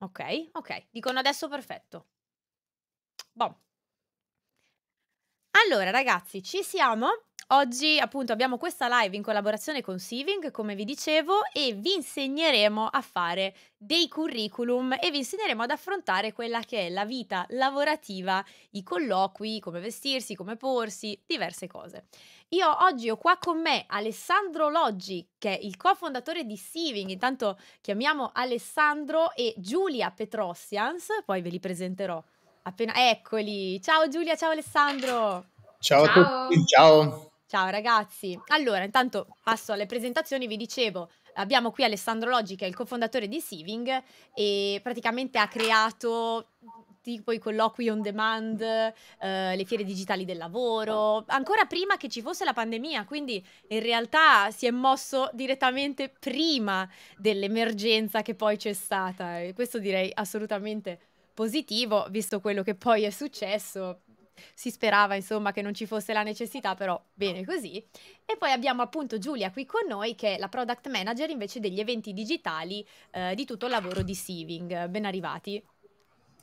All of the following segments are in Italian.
Ok, ok. dicono adesso perfetto. Boh. Allora ragazzi, ci siamo. Oggi appunto abbiamo questa live in collaborazione con Siving, come vi dicevo, e vi insegneremo a fare dei curriculum e vi insegneremo ad affrontare quella che è la vita lavorativa, i colloqui, come vestirsi, come porsi, diverse cose. Io oggi ho qua con me Alessandro Loggi, che è il cofondatore di Seaving, intanto chiamiamo Alessandro e Giulia Petrossians, poi ve li presenterò appena... Eccoli! Ciao Giulia, ciao Alessandro! Ciao, ciao. a tutti, ciao! Ciao ragazzi! Allora, intanto passo alle presentazioni, vi dicevo abbiamo qui Alessandro Loggi che è il cofondatore di Seaving e praticamente ha creato poi i colloqui on demand, eh, le fiere digitali del lavoro, ah. ancora prima che ci fosse la pandemia, quindi in realtà si è mosso direttamente prima dell'emergenza che poi c'è stata e questo direi assolutamente positivo, visto quello che poi è successo, si sperava insomma che non ci fosse la necessità, però bene così. E poi abbiamo appunto Giulia qui con noi che è la product manager invece degli eventi digitali eh, di tutto il lavoro di Saving. Ben arrivati.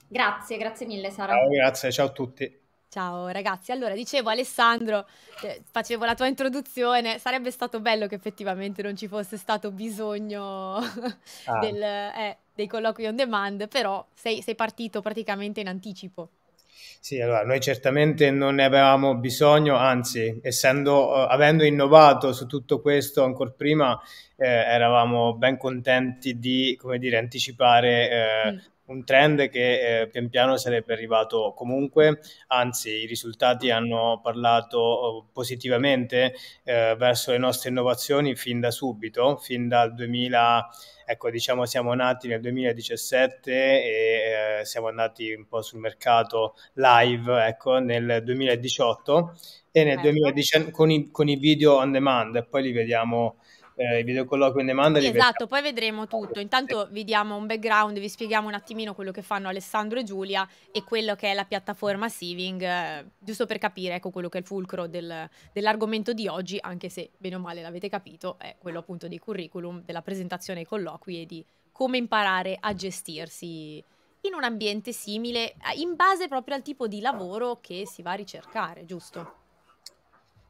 Grazie, grazie mille Sara. Ciao, grazie, ciao a tutti. Ciao ragazzi, allora dicevo Alessandro, eh, facevo la tua introduzione, sarebbe stato bello che effettivamente non ci fosse stato bisogno ah. del, eh, dei colloqui on demand, però sei, sei partito praticamente in anticipo. Sì, allora noi certamente non ne avevamo bisogno, anzi, essendo, eh, avendo innovato su tutto questo ancora prima, eh, eravamo ben contenti di, dire, anticipare eh, mm un trend che eh, pian piano sarebbe arrivato comunque, anzi i risultati hanno parlato oh, positivamente eh, verso le nostre innovazioni fin da subito, fin dal 2000 ecco, diciamo siamo nati nel 2017 e eh, siamo andati un po' sul mercato live, ecco, nel 2018 e nel 2019 certo. con con i video on demand, e poi li vediamo eh, i videocolloqui in demanda. Sì, esatto, poi vedremo tutto. Intanto vi diamo un background, vi spieghiamo un attimino quello che fanno Alessandro e Giulia e quello che è la piattaforma Saving, eh, giusto per capire ecco, quello che è il fulcro del, dell'argomento di oggi, anche se bene o male l'avete capito, è quello appunto dei curriculum, della presentazione ai colloqui e di come imparare a gestirsi in un ambiente simile, eh, in base proprio al tipo di lavoro che si va a ricercare, giusto?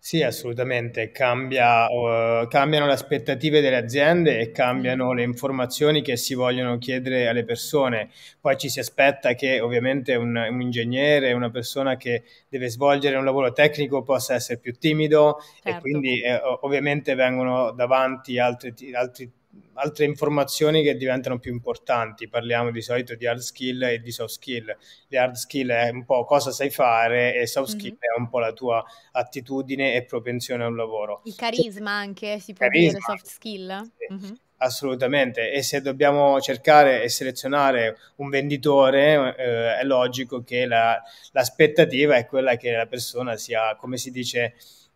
Sì, assolutamente, Cambia, uh, cambiano le aspettative delle aziende e cambiano le informazioni che si vogliono chiedere alle persone. Poi ci si aspetta che ovviamente un, un ingegnere, una persona che deve svolgere un lavoro tecnico possa essere più timido certo. e quindi eh, ovviamente vengono davanti altri, altri altre informazioni che diventano più importanti. Parliamo di solito di hard skill e di soft skill. Le hard skill è un po' cosa sai fare e soft mm-hmm. skill è un po' la tua attitudine e propensione a un lavoro. Il carisma anche, si può carisma. dire soft skill. Sì. Mm-hmm. Assolutamente, e se dobbiamo cercare e selezionare un venditore eh, è logico che la, l'aspettativa è quella che la persona sia, come si dice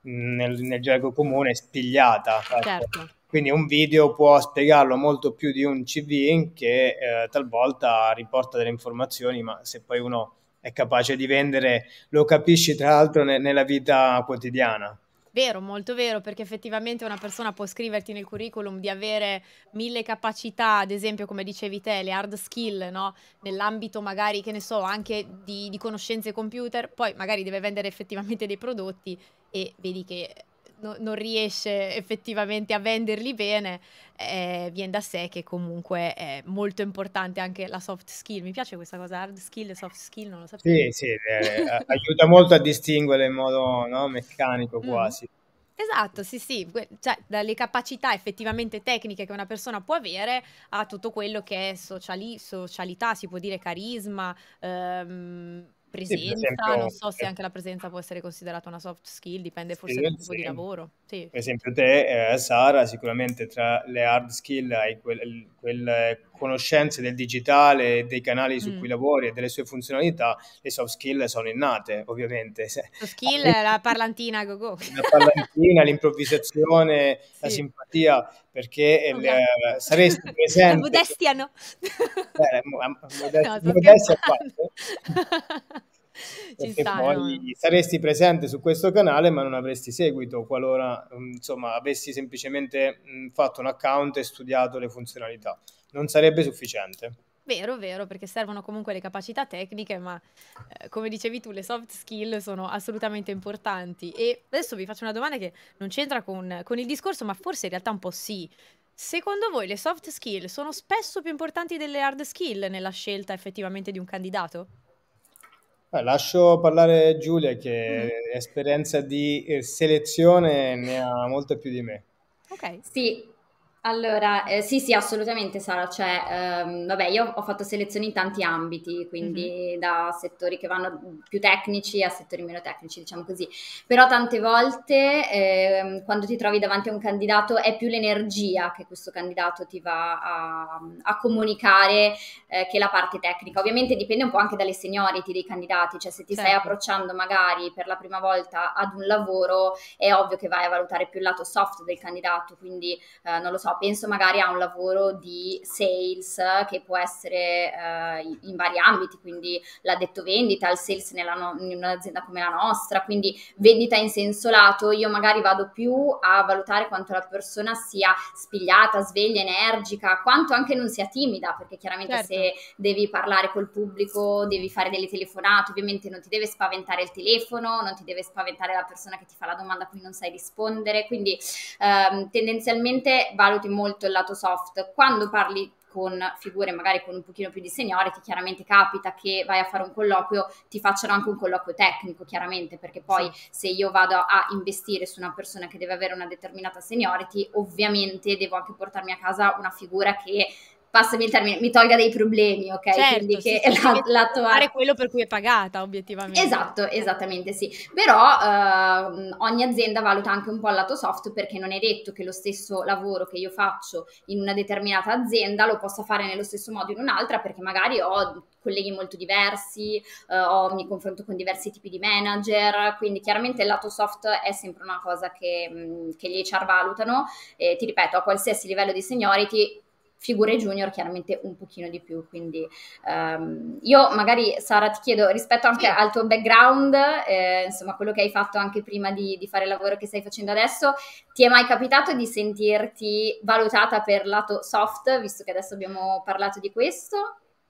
mm, nel, nel gergo comune, spigliata. Certo. Quindi un video può spiegarlo molto più di un CV che eh, talvolta riporta delle informazioni, ma se poi uno è capace di vendere lo capisci tra l'altro ne- nella vita quotidiana. Vero, molto vero, perché effettivamente una persona può scriverti nel curriculum di avere mille capacità, ad esempio, come dicevi te, le hard skill, no? Nell'ambito magari, che ne so, anche di, di conoscenze computer, poi magari deve vendere effettivamente dei prodotti e vedi che no, non riesce effettivamente a venderli bene, eh, viene da sé che comunque è molto importante anche la soft skill. Mi piace questa cosa, hard skill e soft skill, non lo sapevo. Sì, sì, eh, aiuta molto a distinguere in modo no, meccanico mm-hmm. quasi. Mm. Esatto, sì, sì, cioè, dalle capacità effettivamente tecniche che una persona può avere a tutto quello che è sociali- socialità, si può dire carisma, ehm, presenza, sì, esempio, non so se eh anche la presenza può essere considerata una soft skill, dipende forse dal tipo sì. di lavoro. Per esempio te, eh, Sara, sicuramente tra le hard skill hai quelle quel conoscenze del digitale, dei canali su mm. cui lavori e delle sue funzionalità, le soft skill sono innate, ovviamente. Soft skill, la parlantina, go go. La parlantina, l'improvvisazione, la simpatia, perché oh, eh, saresti presente. modestia no. Beh, modestia, no, a parte. perché sta, poi no? saresti presente su questo canale ma non avresti seguito qualora mm, insomma avessi semplicemente mm, fatto un account e studiato le funzionalità non sarebbe sufficiente Vero, vero, perché servono comunque le capacità tecniche, ma eh, come dicevi tu, le soft skill sono assolutamente importanti. E adesso vi faccio una domanda che non c'entra con, con il discorso, ma forse in realtà un po' sì. Secondo voi le soft skill sono spesso più importanti delle hard skill nella scelta effettivamente di un candidato? Beh, lascio parlare Giulia che mm. esperienza di eh, selezione ne ha molto più di me. Ok. Sì, allora, eh, sì, sì, assolutamente Sara, cioè, ehm, vabbè, io ho fatto selezioni in tanti ambiti, quindi mm-hmm. da settori che vanno più tecnici a settori meno tecnici, diciamo così, però tante volte ehm, quando ti trovi davanti a un candidato è più l'energia che questo candidato ti va a, a comunicare eh, che la parte tecnica. Ovviamente dipende un po' anche dalle seniority dei candidati, cioè se ti certo. stai approcciando magari per la prima volta ad un lavoro è ovvio che vai a valutare più il lato soft del candidato, quindi eh, non lo so penso magari a un lavoro di sales che può essere eh, in vari ambiti, quindi l'ha detto vendita, il sales no- in un'azienda come la nostra, quindi vendita in senso lato, io magari vado più a valutare quanto la persona sia spigliata, sveglia, energica, quanto anche non sia timida, perché chiaramente certo. se devi parlare col pubblico, devi fare delle telefonate, ovviamente non ti deve spaventare il telefono, non ti deve spaventare la persona che ti fa la domanda a cui non sai rispondere, quindi ehm, tendenzialmente valuti importante molto il lato soft. Quando parli con figure magari con un pochino più di seniority, chiaramente capita che vai a fare un colloquio, ti facciano anche un colloquio tecnico, chiaramente, perché poi sì. se io vado a investire su una persona che deve avere una determinata seniority, ovviamente devo anche portarmi a casa una figura che passami il termine, mi tolga dei problemi, ok? Certo, Quindi sì, che sì, la, l'attuale... Fare quello per cui è pagata, obiettivamente. Esatto, esattamente sì. Però eh, ogni azienda valuta anche un po' il lato soft perché non è detto che lo stesso lavoro che io faccio in una determinata azienda lo possa fare nello stesso modo in un'altra perché magari ho colleghi molto diversi, eh, ho, mi confronto con diversi tipi di manager, quindi chiaramente il lato soft è sempre una cosa che, mm, che gli HR valutano. E, ti ripeto, a qualsiasi livello di seniority figure junior chiaramente un pochino di più. Quindi um, io magari Sara ti chiedo rispetto anche sì. al tuo background, eh, insomma quello che hai fatto anche prima di, di, fare il lavoro che stai facendo adesso, ti è mai capitato di sentirti valutata per lato soft, visto che adesso abbiamo parlato di questo?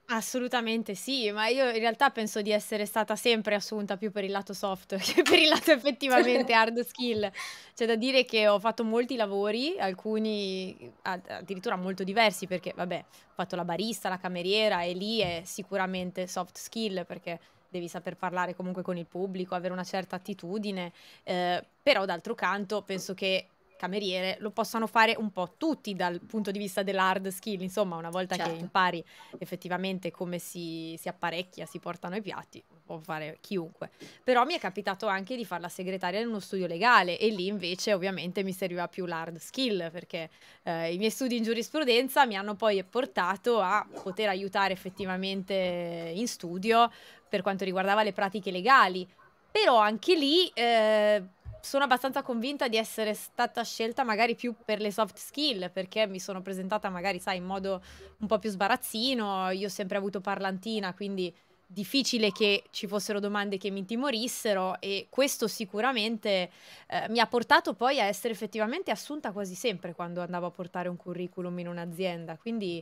Assolutamente sì, ma io in realtà penso di essere stata sempre assunta più per il lato soft che per il lato effettivamente hard skill. C'è da dire che ho fatto molti lavori, alcuni addirittura molto diversi, perché vabbè, ho fatto la barista, la cameriera e lì è sicuramente soft skill perché devi saper parlare comunque con il pubblico, avere una certa attitudine, eh, però d'altro canto penso che cameriere lo possano fare un po' tutti dal punto di vista dell'hard skill, insomma una volta certo. che impari effettivamente come si, si, apparecchia, si portano i piatti, può fare chiunque. Però mi è capitato anche di fare la segretaria in uno studio legale e lì invece ovviamente mi serviva più l'hard skill perché eh, i miei studi in giurisprudenza mi hanno poi portato a poter aiutare effettivamente in studio per quanto riguardava le pratiche legali, però anche lì... Eh, sono abbastanza convinta di essere stata scelta magari più per le soft skill, perché mi sono presentata magari, sai, in modo un po' più sbarazzino, io ho sempre avuto parlantina, quindi difficile che ci fossero domande che mi intimorissero e questo sicuramente eh, mi ha portato poi a essere effettivamente assunta quasi sempre quando andavo a portare un curriculum in un'azienda, quindi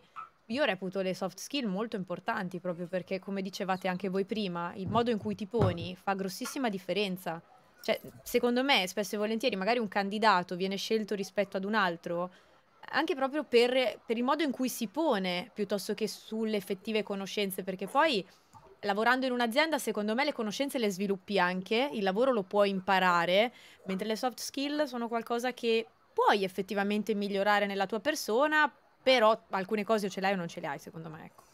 io reputo le soft skill molto importanti proprio perché, come dicevate anche voi prima, il modo in cui ti poni fa grossissima differenza. Cioè, secondo me, spesso e volentieri, magari un candidato viene scelto rispetto ad un altro anche proprio per, per il modo in cui si pone piuttosto che sulle effettive conoscenze, perché poi lavorando in un'azienda, secondo me le conoscenze le sviluppi anche, il lavoro lo puoi imparare, mentre le soft skill sono qualcosa che puoi effettivamente migliorare nella tua persona, però alcune cose o ce le hai o non ce le hai, secondo me, ecco.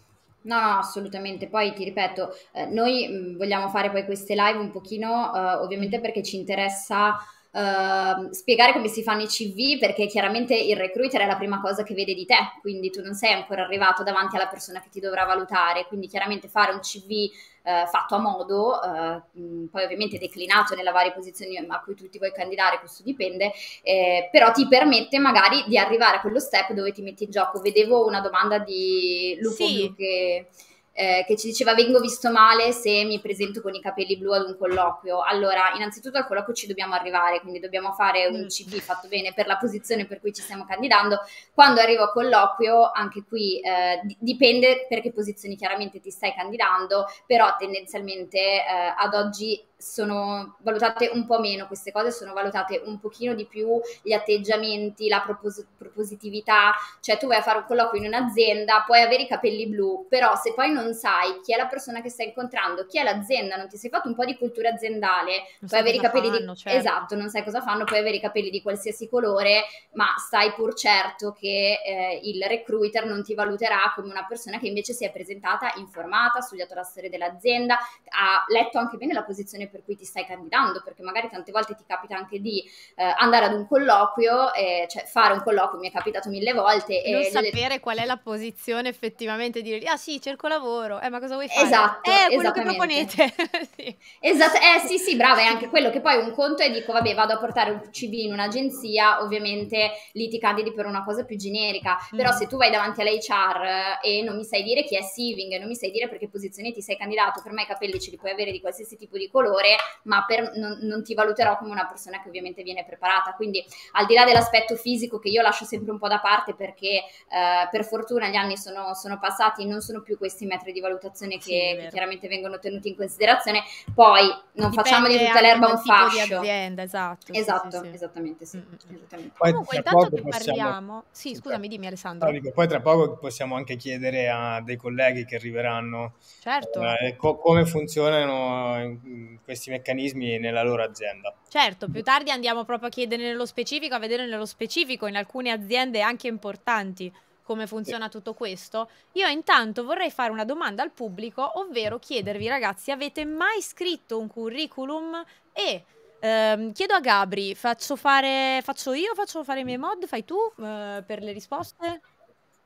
No, no, assolutamente. Poi ti ripeto, eh, noi mm, vogliamo fare poi queste live un pochino, eh, ovviamente mm. perché ci interessa uh, spiegare come si fanno i CV perché chiaramente il recruiter è la prima cosa che vede di te, quindi tu non sei ancora arrivato davanti alla persona che ti dovrà valutare, quindi chiaramente fare un CV uh, eh, fatto a modo, uh, poi ovviamente declinato nelle varie posizioni a cui tu ti vuoi candidare, questo dipende, eh, però ti permette magari di arrivare a quello step dove ti metti in gioco. Vedevo una domanda di Lupo sì. che eh, che ci diceva vengo visto male se mi presento con i capelli blu ad un colloquio. Allora, innanzitutto al colloquio ci dobbiamo arrivare, quindi dobbiamo fare un mm. CV fatto bene per la posizione per cui ci stiamo candidando. Quando arrivo a colloquio, anche qui eh, dipende per che posizioni chiaramente ti stai candidando, però tendenzialmente eh, ad oggi sono valutate un po' meno queste cose, sono valutate un pochino di più gli atteggiamenti, la propos- propositività, cioè tu vai a fare un colloquio in un'azienda, puoi avere i capelli blu, però se poi non sai chi è la persona che stai incontrando, chi è l'azienda, non ti sei fatto un po' di cultura aziendale, non puoi avere i capelli fanno, di certo. esatto, non sai cosa fanno, puoi avere i capelli di qualsiasi colore, ma stai pur certo che eh, il recruiter non ti valuterà come una persona che invece si è presentata informata, ha studiato la storia dell'azienda, ha letto anche bene la posizione per cui ti stai candidando, perché magari tante volte ti capita anche di eh, andare ad un colloquio, e, cioè fare un colloquio mi è capitato mille volte. e non sapere le... qual è la posizione effettivamente, dire ah sì, cerco lavoro, eh, ma cosa vuoi fare? Esatto, eh, quello che proponete. sì. Esatto, eh sì sì, brava, è anche quello che poi un conto è dico vabbè vado a portare un CV in un'agenzia, ovviamente lì ti candidi per una cosa più generica, mm. però se tu vai davanti all'HR e non mi sai dire chi è Seaving, non mi sai dire per che posizione ti sei candidato, per me i capelli ce li puoi avere di qualsiasi tipo di colore, valore, ma per, non, non, ti valuterò come una persona che ovviamente viene preparata. Quindi al di là dell'aspetto fisico che io lascio sempre un po' da parte perché eh, per fortuna gli anni sono, sono passati, non sono più questi metri di valutazione che, sì, che chiaramente vengono tenuti in considerazione. Poi non Dipende facciamo di tutta l'erba un fascio. Di azienda, esatto. Esatto, sì, sì, esatto, esattamente sì. Mm, mm, mm. Esattamente. Poi, Comunque intanto che possiamo... parliamo... Sì, scusami, certo. dimmi Alessandro. No, poi tra poco possiamo anche chiedere a dei colleghi che arriveranno certo. eh, co- come funzionano in questi meccanismi nella loro azienda. Certo, più tardi andiamo proprio a chiedere nello specifico, a vedere nello specifico in alcune aziende anche importanti come funziona tutto questo. Io intanto vorrei fare una domanda al pubblico, ovvero chiedervi ragazzi, avete mai scritto un curriculum e ehm, chiedo a Gabri, faccio fare faccio io, faccio fare i miei mod, fai tu eh, per le risposte?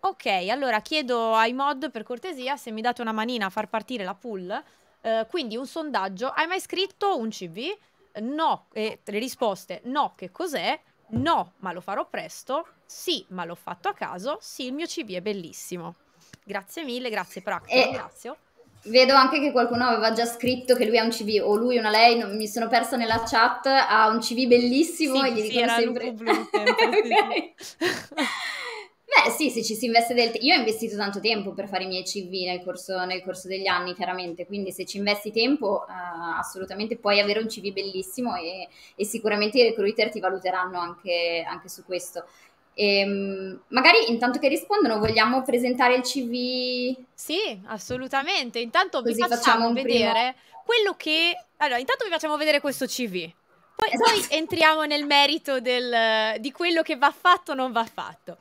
Ok, allora chiedo ai mod per cortesia se mi date una manina a far partire la pool eh, quindi un sondaggio, hai mai scritto un CV? No, e le risposte no, che cos'è? No, ma lo farò presto. Sì, ma l'ho fatto a caso. Sì, il mio CV è bellissimo. Grazie mille, grazie Practico, eh, Vedo anche che qualcuno aveva già scritto che lui ha un CV, o lui o una lei, non, mi sono persa nella chat, ha un CV bellissimo sì, e gli sì, dicono sempre... Blu, sì, sì. Beh, sì, se ci si investe del tempo. Io ho investito tanto tempo per fare i miei CV nel corso, nel corso degli anni, chiaramente. Quindi, se ci investi tempo, uh, assolutamente puoi avere un CV bellissimo e, e sicuramente i recruiter ti valuteranno anche, anche su questo. E, ehm, magari intanto che rispondono, vogliamo presentare il CV? Sì, assolutamente. Intanto Così vi facciamo, facciamo vedere primo... quello che. Allora, intanto vi facciamo vedere questo CV. Poi, esatto. poi entriamo nel merito del, di quello che va fatto o non va fatto.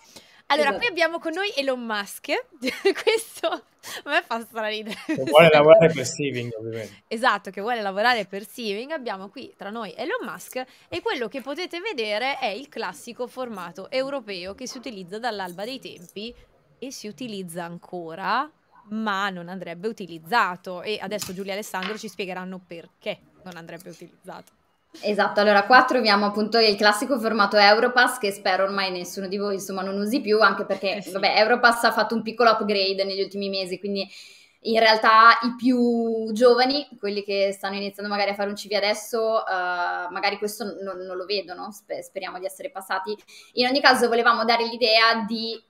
Allora, esatto. poi abbiamo con noi Elon Musk. Questo a me fa straridere. Che vuole lavorare per Seaving, ovviamente. Esatto, che vuole lavorare per Seaving. Abbiamo qui tra noi Elon Musk e quello che potete vedere è il classico formato europeo che si utilizza dall'alba dei tempi e si utilizza ancora, ma non andrebbe utilizzato. E adesso Giulia e Alessandro ci spiegheranno perché non andrebbe utilizzato. Esatto, allora qua troviamo appunto il classico formato Europass che spero ormai nessuno di voi insomma non usi più, anche perché eh sì. vabbè, Europass ha fatto un piccolo upgrade negli ultimi mesi, quindi in realtà i più giovani, quelli che stanno iniziando magari a fare un CV adesso, uh, magari questo non, non lo vedono, speriamo di essere passati. In ogni caso volevamo dare l'idea di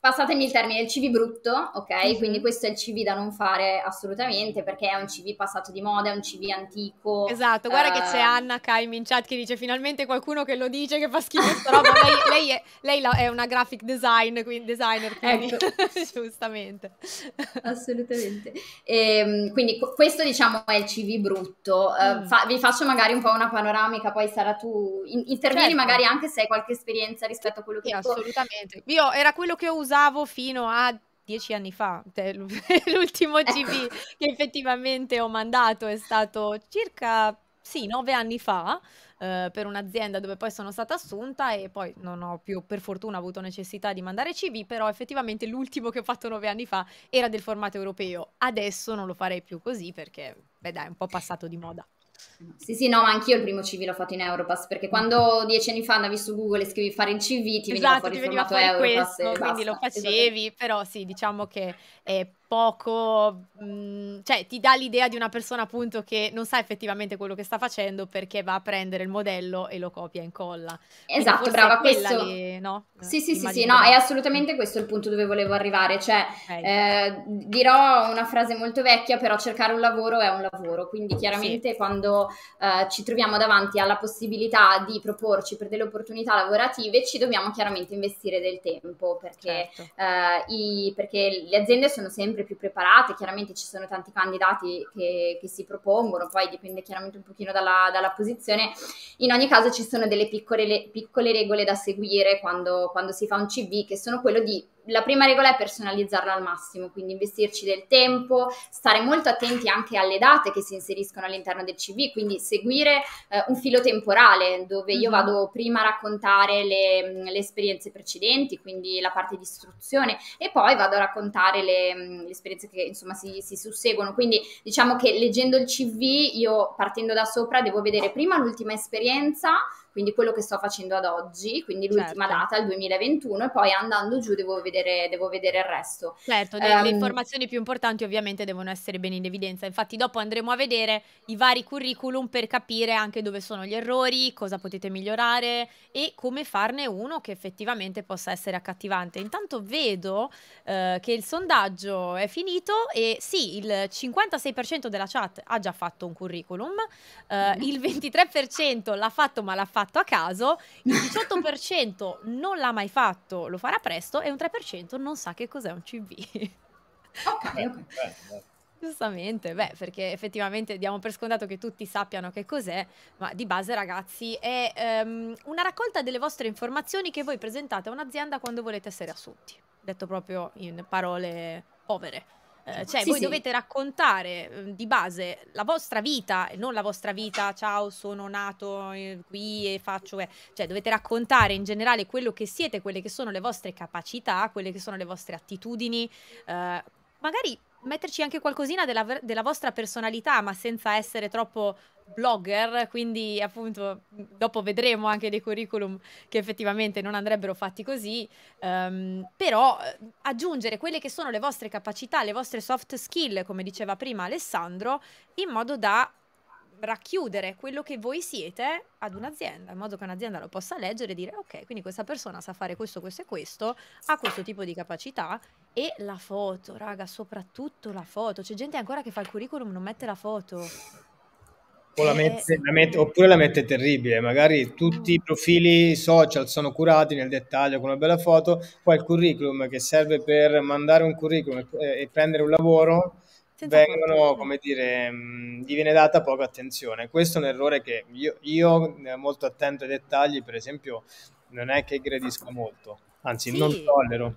passatemi il termine, il CV brutto, ok? Mm-hmm. Quindi questo è il CV da non fare assolutamente perché è un CV passato di moda, è un CV antico. Esatto, guarda eh... che c'è eh, Anna Kaim in chat che dice finalmente qualcuno che lo dice che fa schifo questa roba. lei, lei, è, lei è, una graphic design, quindi designer, quindi ecco. giustamente. assolutamente. E, ehm, quindi questo diciamo è il CV brutto. Eh, mm. Uh, fa, vi faccio magari un po' una panoramica, poi Sara tu in, intervieni certo. magari anche se hai qualche esperienza rispetto a quello che... Sì, assolutamente. Io era quello che ho usato usavo fino a dieci anni fa, l'ultimo CV ecco. che effettivamente ho mandato è stato circa sì, nove anni fa eh, per un'azienda dove poi sono stata assunta e poi non ho più per fortuna avuto necessità di mandare CV, però effettivamente l'ultimo che ho fatto nove anni fa era del formato europeo. Adesso non lo farei più così perché, beh dai, è un po' passato di moda. Sì, sì, no, ma anch'io il primo CV l'ho fatto in Europass, perché mm. quando dieci anni fa andavi su Google e scrivi fare il CV, ti esatto, veniva fuori ti veniva fuori Europass questo, quindi basta. lo esatto. facevi, esatto. però sì, diciamo che eh, poco, mh, cioè ti dà l'idea di una persona appunto che non sa effettivamente quello che sta facendo perché va a prendere il modello e lo copia e incolla. Esatto, brava, questo... Che, no? Sì, sì, sì, sì, no, è assolutamente questo il punto dove volevo arrivare, cioè okay. eh, dirò una frase molto vecchia, però cercare un lavoro è un lavoro, quindi chiaramente sì. quando eh, ci troviamo davanti alla possibilità di proporci per delle opportunità lavorative ci dobbiamo chiaramente investire del tempo perché, certo. eh, i, perché le aziende sono sempre sempre più preparate, chiaramente ci sono tanti candidati che, che si propongono, poi dipende chiaramente un pochino dalla, dalla, posizione, in ogni caso ci sono delle piccole, piccole regole da seguire quando, quando si fa un CV che sono quello di la prima regola è personalizzarla al massimo, quindi investirci del tempo, stare molto attenti anche alle date che si inseriscono all'interno del CV, quindi seguire eh, un filo temporale dove io mhm. vado prima a raccontare le, le, esperienze precedenti, quindi la parte di istruzione, e poi vado a raccontare le, le esperienze che insomma si, si susseguono. Quindi diciamo che leggendo il CV io partendo da sopra devo vedere prima l'ultima esperienza, quindi quello che sto facendo ad oggi, quindi l'ultima certo. data, il 2021, e poi andando giù devo vedere, devo vedere il resto. Certo, le, um, le ehm, informazioni più importanti ovviamente devono essere ben in evidenza, infatti dopo andremo a vedere i vari curriculum per capire anche dove sono gli errori, cosa potete migliorare e come farne uno che effettivamente possa essere accattivante. Intanto vedo eh, che il sondaggio è finito e sì, il 56% della chat ha già fatto un curriculum, eh, mm-hmm. il 23% l'ha fatto ma l'ha fatto fatto a caso, il 18% non l'ha mai fatto, lo farà presto e un 3% non sa che cos'è un CV. Ok, ok. Giustamente, beh, perché effettivamente diamo per scontato che tutti sappiano che cos'è, ma di base ragazzi è um, una raccolta delle vostre informazioni che voi presentate a un'azienda quando volete essere assunti, detto proprio in parole povere. Eh, cioè, sì, voi sì. dovete raccontare ehm, di base la vostra vita, e non la vostra vita, ciao, sono nato ehm, qui e faccio... Eh. Cioè, dovete raccontare in generale quello che siete, quelle che sono le vostre capacità, quelle che sono le vostre attitudini, eh, magari metterci anche qualcosina della, della, vostra personalità, ma senza essere troppo blogger, quindi appunto dopo vedremo anche dei curriculum che effettivamente non andrebbero fatti così, um, però eh, aggiungere quelle che sono le vostre capacità, le vostre soft skill, come diceva prima Alessandro, in modo da racchiudere quello che voi siete ad un'azienda, in modo che un'azienda lo possa leggere e dire ok, quindi questa persona sa fare questo, questo e questo, ha questo tipo di capacità e la foto, raga, soprattutto la foto. C'è gente ancora che fa il curriculum, non mette la foto. La eh, mette, la mette, oppure la mette terribile, magari tutti i mm. profili social sono curati nel dettaglio con una bella foto, poi il curriculum che serve per mandare un curriculum e, e prendere un lavoro vengono, come dire, gli mm, viene data poca attenzione. Questo è un errore che io, io eh, molto attento ai dettagli, per esempio, non è che gradisco molto, anzi sì. non tollero.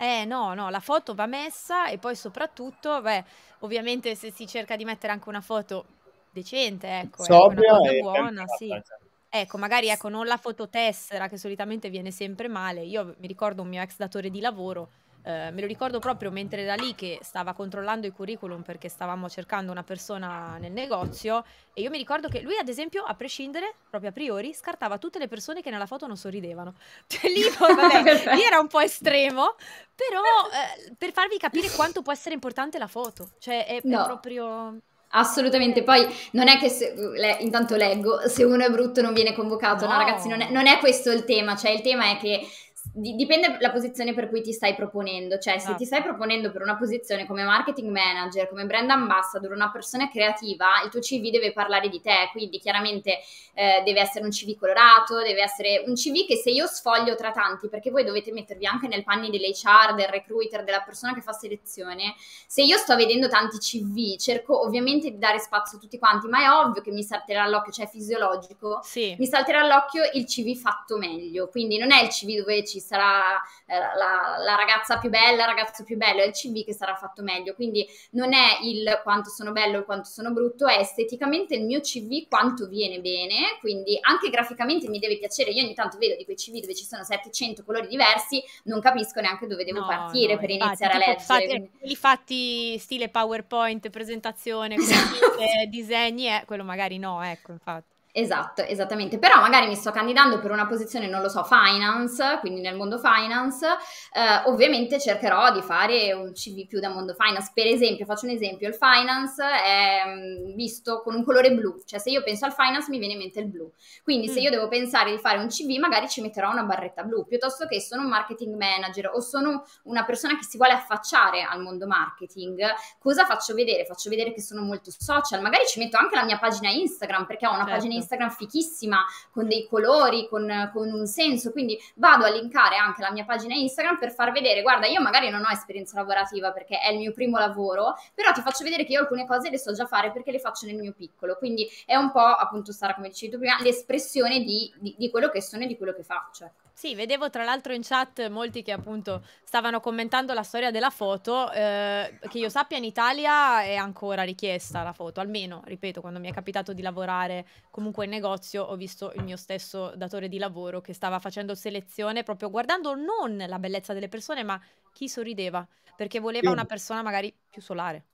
Eh no, no, la foto va messa e poi soprattutto, beh, ovviamente se si cerca di mettere anche una foto decente, ecco, ecco una cosa buona, sì. Cioè. Ecco, magari ecco, non la fototessera che solitamente viene sempre male. Io mi ricordo un mio ex datore di lavoro eh, me lo ricordo proprio mentre era lì che stava controllando il curriculum perché stavamo cercando una persona nel negozio e io mi ricordo che lui ad esempio a prescindere, proprio a priori, scartava tutte le persone che nella foto non sorridevano. Cioè, lì, vabbè, lì era un po' estremo, però eh, per farvi capire quanto può essere importante la foto, cioè è, no. è proprio... Assolutamente, poi non è che se, le, intanto leggo, se uno è brutto non viene convocato, no, no ragazzi, non è, non è, questo il tema, cioè il tema è che dipende la posizione per cui ti stai proponendo, cioè se ti esatto. stai proponendo per una posizione come marketing manager, come brand ambassador, una persona creativa, il tuo CV deve parlare di te, quindi chiaramente eh, deve essere un CV colorato, deve essere un CV che se io sfoglio tra tanti, perché voi dovete mettervi anche nel panni dell'HR, del recruiter, della persona che fa selezione, se io sto vedendo tanti CV, cerco ovviamente di dare spazio a tutti quanti, ma è ovvio che mi salterà l'occhio, cioè è fisiologico, sì. mi salterà l'occhio il CV fatto meglio, quindi non è il CV dove ci ci sarà eh, la, la ragazza più bella, il ragazzo più bello, è il CV che sarà fatto meglio. Quindi non è il quanto sono bello o quanto sono brutto, è esteticamente il mio CV quanto viene bene, quindi anche graficamente mi deve piacere. Io ogni tanto vedo di quei CV dove ci sono 700 colori diversi, non capisco neanche dove devo no, partire no, per infatti, iniziare a leggere. Fatti, quindi... fatti stile PowerPoint, presentazione, esatto. disegni, eh, quello magari no, ecco, infatti. Esatto, esattamente, però magari mi sto candidando per una posizione, non lo so, finance, quindi nel mondo finance, eh, ovviamente cercherò di fare un CV più da mondo finance, per esempio, faccio un esempio, il finance è mm, visto con un colore blu, cioè se io penso al finance mi viene in mente il blu, quindi mm. se io devo pensare di fare un CV magari ci metterò una barretta blu, piuttosto che sono un marketing manager o sono una persona che si vuole affacciare al mondo marketing, cosa faccio vedere? Faccio vedere che sono molto social, magari ci metto anche la mia pagina Instagram perché ho una certo. pagina Instagram Instagram fichissima, con dei colori, con, con, un senso, quindi vado a linkare anche la mia pagina Instagram per far vedere, guarda, io magari non ho esperienza lavorativa perché è il mio primo lavoro, però ti faccio vedere che io alcune cose le so già fare perché le faccio nel mio piccolo, quindi è un po', appunto Sara, come dicevi tu prima, l'espressione di, di, di quello che sono e di quello che faccio. Ecco. Sì, vedevo tra l'altro in chat molti che appunto stavano commentando la storia della foto, eh, che io sappia in Italia è ancora richiesta la foto, almeno, ripeto, quando mi è capitato di lavorare comunque comunque in negozio ho visto il mio stesso datore di lavoro che stava facendo selezione proprio guardando non la bellezza delle persone, ma chi sorrideva, perché voleva sì. una persona magari più solare.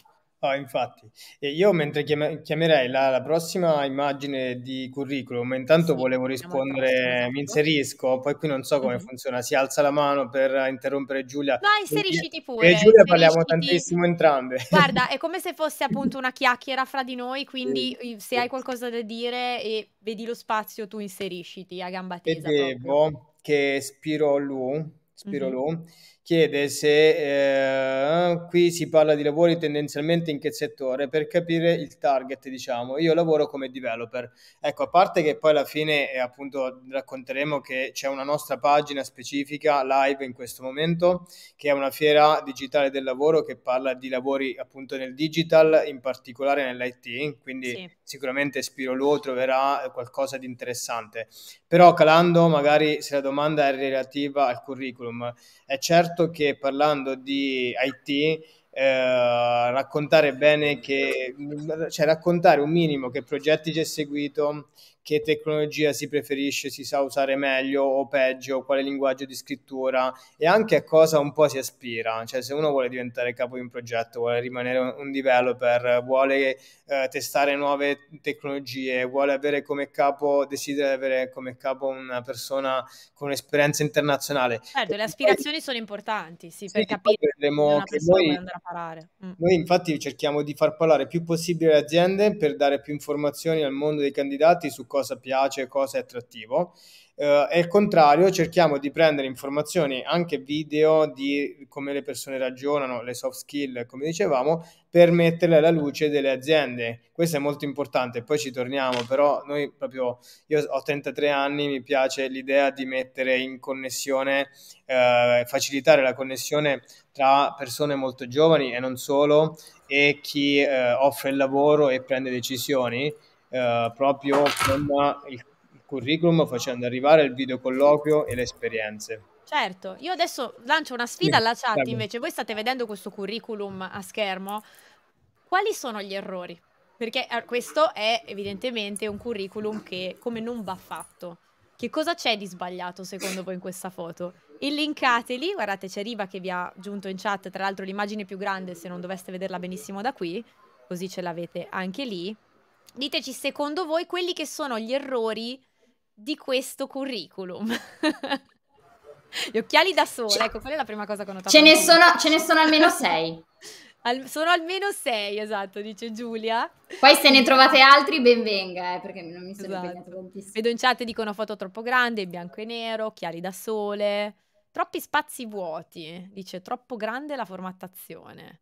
Ah, infatti, e io mentre chiam- chiamerei la, la, prossima immagine di curriculum, intanto sì, volevo rispondere, prossimo, mi esatto. inserisco, poi qui non so come mm-hmm. funziona, si alza la mano per interrompere Giulia. No, inserisciti pure. E eh, Giulia parliamo tantissimo entrambe. Guarda, è come se fosse appunto una chiacchiera fra di noi, quindi sì. se hai qualcosa da dire e vedi lo spazio tu inserisciti a gamba tesa. Vedevo proprio. che Spiro Lu, Spiro mm-hmm. Lu chiede se eh, qui si parla di lavori tendenzialmente in che settore per capire il target diciamo io lavoro come developer ecco a parte che poi alla fine eh, appunto racconteremo che c'è una nostra pagina specifica live in questo momento che è una fiera digitale del lavoro che parla di lavori appunto nel digital in particolare nell'IT quindi sì. sicuramente Spiro Luo troverà qualcosa di interessante però calando magari se la domanda è relativa al curriculum è certo certo che parlando di IT eh, raccontare bene che cioè raccontare un minimo che progetti ci è seguito che tecnologia si preferisce, si sa usare meglio o peggio, quale linguaggio di scrittura e anche a cosa un po' si aspira. Cioè, se uno vuole diventare capo di un progetto, vuole rimanere un developer, vuole eh, testare nuove tecnologie, vuole avere come capo, desidera avere come capo una persona con esperienza internazionale. Certo, le aspirazioni poi... sono importanti, sì, per sì, capire vedremo che noi, a parare. Mm. Noi infatti cerchiamo di far parlare più possibile le aziende per dare più informazioni al mondo dei candidati su cosa piace, cosa è attrattivo. Uh, e al contrario, cerchiamo di prendere informazioni, anche video di come le persone ragionano, le soft skill, come dicevamo, per metterle alla luce delle aziende. Questo è molto importante, poi ci torniamo, però noi proprio, io ho 33 anni, mi piace l'idea di mettere in connessione, uh, facilitare la connessione tra persone molto giovani e non solo, e chi uh, offre il lavoro e prende decisioni eh, proprio con il curriculum facendo arrivare il videocolloquio e le esperienze. Certo, io adesso lancio una sfida sì, alla chat certo. invece, voi state vedendo questo curriculum a schermo, quali sono gli errori? Perché eh, questo è evidentemente un curriculum che come non va fatto. Che cosa c'è di sbagliato secondo voi in questa foto? Illinkateli, guardate c'è Riva che vi ha aggiunto in chat, tra l'altro l'immagine più grande se non doveste vederla benissimo da qui, così ce l'avete anche lì diteci secondo voi quelli che sono gli errori di questo curriculum. Gli occhiali da sole, ecco, quella è la prima cosa che ho notato. Ce ne sono, ce ne sono almeno sei. Al, sono almeno sei, esatto, dice Giulia. Poi se ne trovate altri, benvenga, eh, perché non mi sono esatto. tantissimo. Vedo in chat dicono foto troppo grande, bianco e nero, occhiali da sole. Troppi spazi vuoti, dice troppo grande la formattazione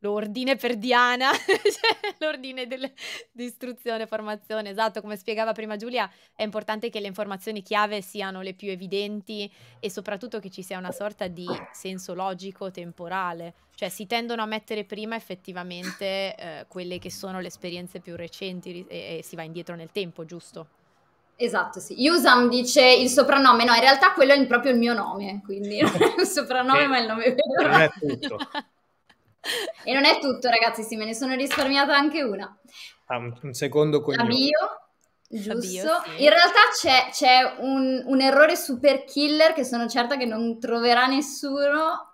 l'ordine per Diana, cioè l'ordine di istruzione, formazione, esatto, come spiegava prima Giulia, è importante che le informazioni chiave siano le più evidenti e soprattutto che ci sia una sorta di senso logico temporale, cioè si tendono a mettere prima effettivamente eh, quelle che sono le esperienze più recenti e, e si va indietro nel tempo, giusto? Esatto, sì. Yusam dice il soprannome, no, in realtà quello è proprio il mio nome, quindi non è un soprannome, ma è il nome vero. Non è tutto. E non è tutto, ragazzi, sì, me ne sono risparmiata anche una. Ah, un secondo cognome. Bio, giusto. Fabio, sì. In realtà c'è, c'è un, un, errore super killer che sono certa che non troverà nessuno.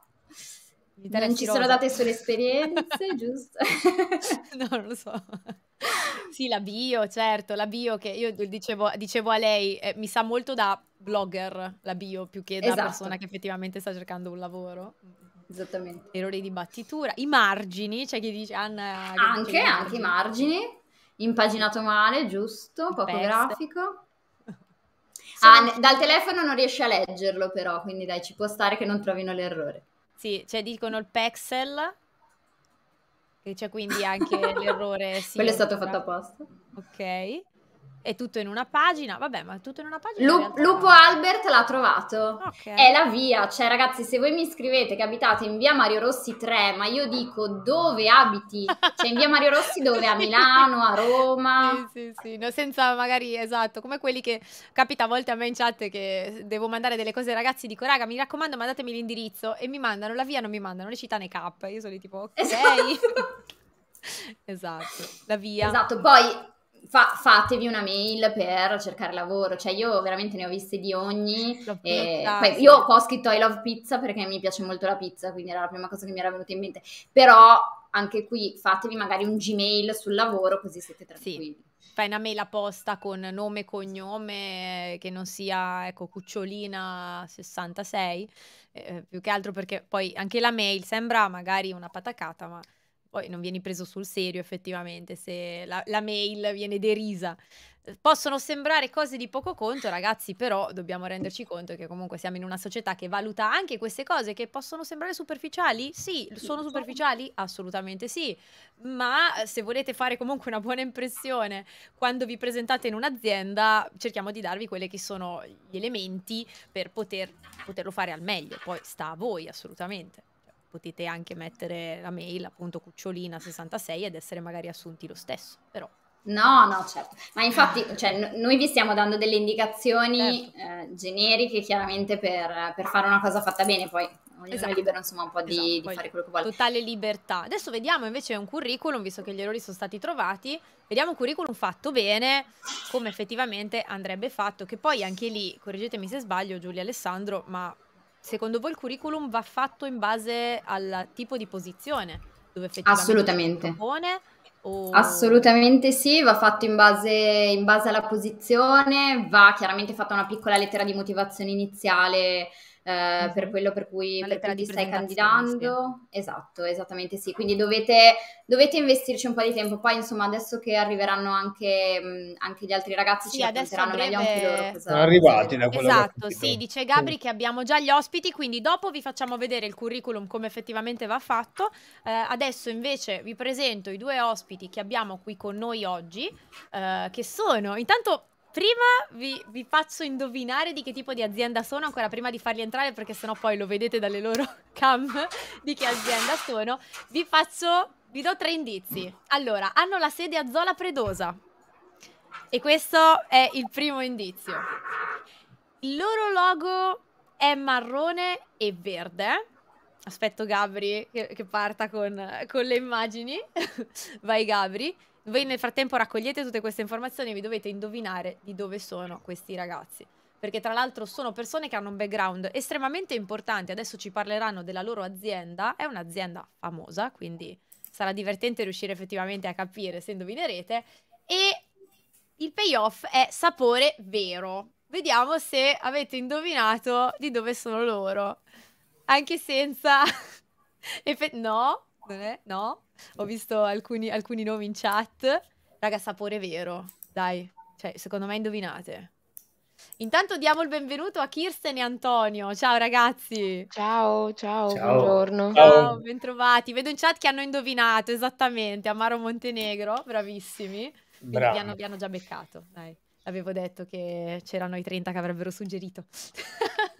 Non ci sono date solo esperienze, giusto? no, non lo so. Sì, la bio, certo, la bio che io dicevo, dicevo a lei, eh, mi sa molto da blogger la bio più che da esatto. persona che effettivamente sta cercando un lavoro. Esattamente. Errore di battitura, i margini, c'è cioè chi dice Anna... Che anche, dice anche i margini, impaginato male, giusto, poco Peste. grafico. Ah, dal telefono non riesci a leggerlo però, quindi dai, ci può stare che non trovino l'errore. Sì, cioè dicono il pixel, che c'è quindi anche l'errore. Sì, Quello è stato fatto apposta. Ok è tutto in una pagina. Vabbè, ma è tutto in una pagina. Lu- Lupo Albert l'ha trovato. Okay. È la via. Cioè, ragazzi, se voi mi scrivete che abitate in via Mario Rossi 3, ma io dico dove abiti? Cioè, in via Mario Rossi dove? A Milano, a Roma? Sì, sì, sì. No, senza magari, esatto, come quelli che capita a volte a me in chat che devo mandare delle cose ai ragazzi, dico, raga, mi raccomando, mandatemi l'indirizzo e mi mandano la via, non mi mandano le città nei cap. Io sono tipo, ok. Esatto. esatto, la via. Esatto, poi Fa, fatevi una mail per cercare lavoro, cioè io veramente ne ho viste di ogni. E, poi, io ho scritto I love pizza perché mi piace molto la pizza, quindi era la prima cosa che mi era venuta in mente. Però anche qui fatevi magari un Gmail sul lavoro così siete tranquilli. Sì. Fai una mail apposta con nome e cognome eh, che non sia ecco, cucciolina 66, eh, più che altro perché poi anche la mail sembra magari una patacata, ma poi non vieni preso sul serio effettivamente se la, la mail viene derisa. Eh, possono sembrare cose di poco conto, ragazzi, però dobbiamo renderci conto che comunque siamo in una società che valuta anche queste cose che possono sembrare superficiali. Sì, sono superficiali? Assolutamente sì. Ma eh, se volete fare comunque una buona impressione quando vi presentate in un'azienda, cerchiamo di darvi quelli che sono gli elementi per poter, poterlo fare al meglio. Poi sta a voi, assolutamente potete anche mettere la mail appunto cucciolina66 ed essere magari assunti lo stesso, però. No, no, certo. Ma infatti cioè, noi vi stiamo dando delle indicazioni certo. eh, generiche chiaramente per, per, fare una cosa fatta bene, poi ognuno esatto. è libero insomma un po' di, esatto. di fare quello che vuole. Totale libertà. Adesso vediamo invece un curriculum, visto che gli errori sono stati trovati, vediamo un curriculum fatto bene, come effettivamente andrebbe fatto, che poi anche lì, correggetemi se sbaglio Giulia Alessandro, ma secondo voi il curriculum va fatto in base al tipo di posizione? Dove Assolutamente. Propone, o... Assolutamente sì, va fatto in base, in base alla posizione, va chiaramente fatta una piccola lettera di motivazione iniziale eh, per mhm. quello per cui, per cui ti stai candidando. Sì. Esatto, esattamente sì. Quindi dovete, dovete, investirci un po' di tempo. Poi, insomma, adesso che arriveranno anche, mm, anche gli altri ragazzi, sì, ci racconteranno breve... meglio anche loro. Cosa... Sono arrivati da quello Esatto, sì, dice Gabri sì. che abbiamo già gli ospiti, quindi dopo vi facciamo vedere il curriculum come effettivamente va fatto. Eh, adesso invece vi presento i due ospiti che abbiamo qui con noi oggi, eh, che sono intanto prima vi, vi, faccio indovinare di che tipo di azienda sono ancora prima di farli entrare perché sennò poi lo vedete dalle loro cam di che azienda sono. Vi faccio, vi do tre indizi. Allora, hanno la sede a Zola Predosa e questo è il primo indizio. Il loro logo è marrone e verde. Aspetto Gabri che, che parta con, con le immagini. Vai Gabri. Voi nel frattempo raccogliete tutte queste informazioni e vi dovete indovinare di dove sono questi ragazzi. Perché tra l'altro sono persone che hanno un background estremamente importante, adesso ci parleranno della loro azienda, è un'azienda famosa, quindi sarà divertente riuscire effettivamente a capire se indovinerete. E il payoff è sapore vero. Vediamo se avete indovinato di dove sono loro. Anche senza... no? Non eh, è? No? Ho visto alcuni, alcuni nomi in chat. Raga, sapore vero. Dai, cioè, secondo me indovinate. Intanto diamo il benvenuto a Kirsten e Antonio. Ciao ragazzi. Ciao, ciao, ciao. buongiorno. Ciao, bentrovati. Vedo in chat che hanno indovinato esattamente. Amaro Montenegro, bravissimi. Bravo. Vi hanno, vi hanno già beccato, dai. Avevo detto che c'erano i 30 che avrebbero suggerito.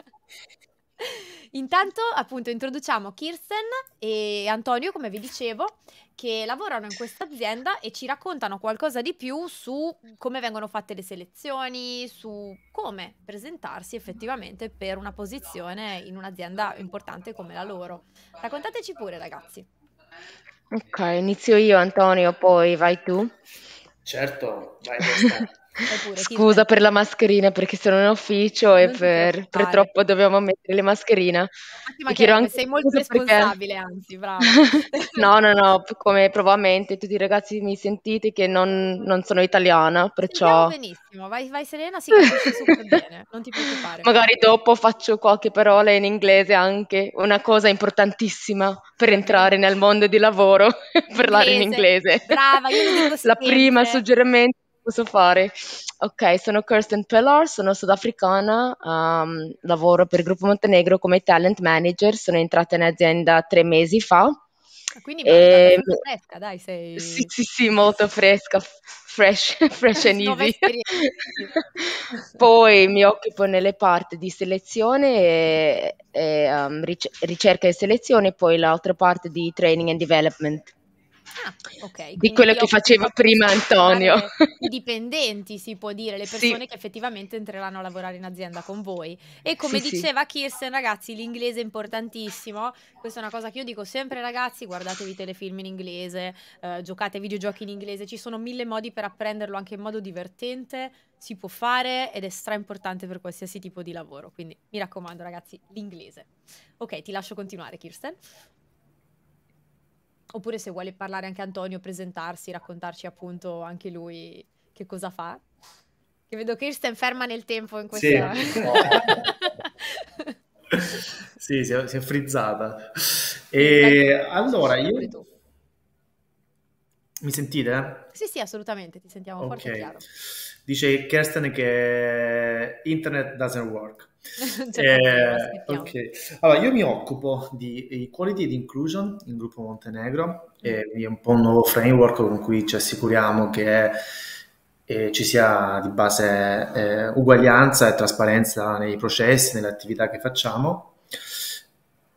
Intanto, appunto, introduciamo Kirsten e Antonio, come vi dicevo, che lavorano in questa azienda e ci raccontano qualcosa di più su come vengono fatte le selezioni, su come presentarsi effettivamente per una posizione in un'azienda importante come la loro. Raccontateci pure, ragazzi. Ok, inizio io Antonio, poi vai tu. Certo, vai questa. Scusa per la mascherina perché sono in ufficio non e per, per, dobbiamo mettere le mascherine. Ma chiedo anche sei molto responsabile, perché... anzi, bravo. no, no, no, come probabilmente tutti i ragazzi mi sentite che non, non sono italiana, perciò... Sentiamo benissimo, vai, vai serena, si capisce super bene, non ti preoccupare. Magari dopo faccio qualche parola in inglese anche, una cosa importantissima per entrare nel mondo di lavoro, parlare in inglese. Brava, io lo dico La prima suggerimento posso fare. Ok, sono Kirsten Pellar, sono sudafricana, um, lavoro per Gruppo Montenegro come talent manager, sono entrata in azienda tre mesi fa. Ah, quindi e... Ehm, fresca, dai, sei... Sì, sì, sì, molto fresca, fresh, fresh and easy. Poi mi occupo nelle parti di selezione, e, e um, ricerca e selezione, poi l'altra parte di training and development. Ah, okay. di quello che faceva prima Antonio. I dipendenti, si può dire, le persone sì. che effettivamente entreranno a lavorare in azienda con voi. E come sì, diceva sì. Kirsten, ragazzi, l'inglese è importantissimo. Questa è una cosa che io dico sempre, ragazzi, guardatevi telefilm in inglese, eh, giocate videogiochi in inglese, ci sono mille modi per apprenderlo anche in modo divertente, si può fare ed è stra importante per qualsiasi tipo di lavoro. Quindi mi raccomando, ragazzi, l'inglese. Ok, ti lascio continuare, Kirsten. Oppure se vuole parlare anche Antonio, presentarsi, raccontarci appunto anche lui che cosa fa. Che vedo Kirsten ferma nel tempo in questa... Sì, sì si, è, si è frizzata. E ecco, allora, io... Tu. Mi sentite? Sì, sì, assolutamente, ti sentiamo okay. forte e chiaro dice Kirsten che internet doesn't work. certo, eh, okay. Allora, io mi occupo di equality eh, ed inclusion in gruppo Montenegro, mm. è un po' un nuovo framework con cui ci assicuriamo che eh, ci sia di base eh, uguaglianza e trasparenza nei processi, nelle attività che facciamo.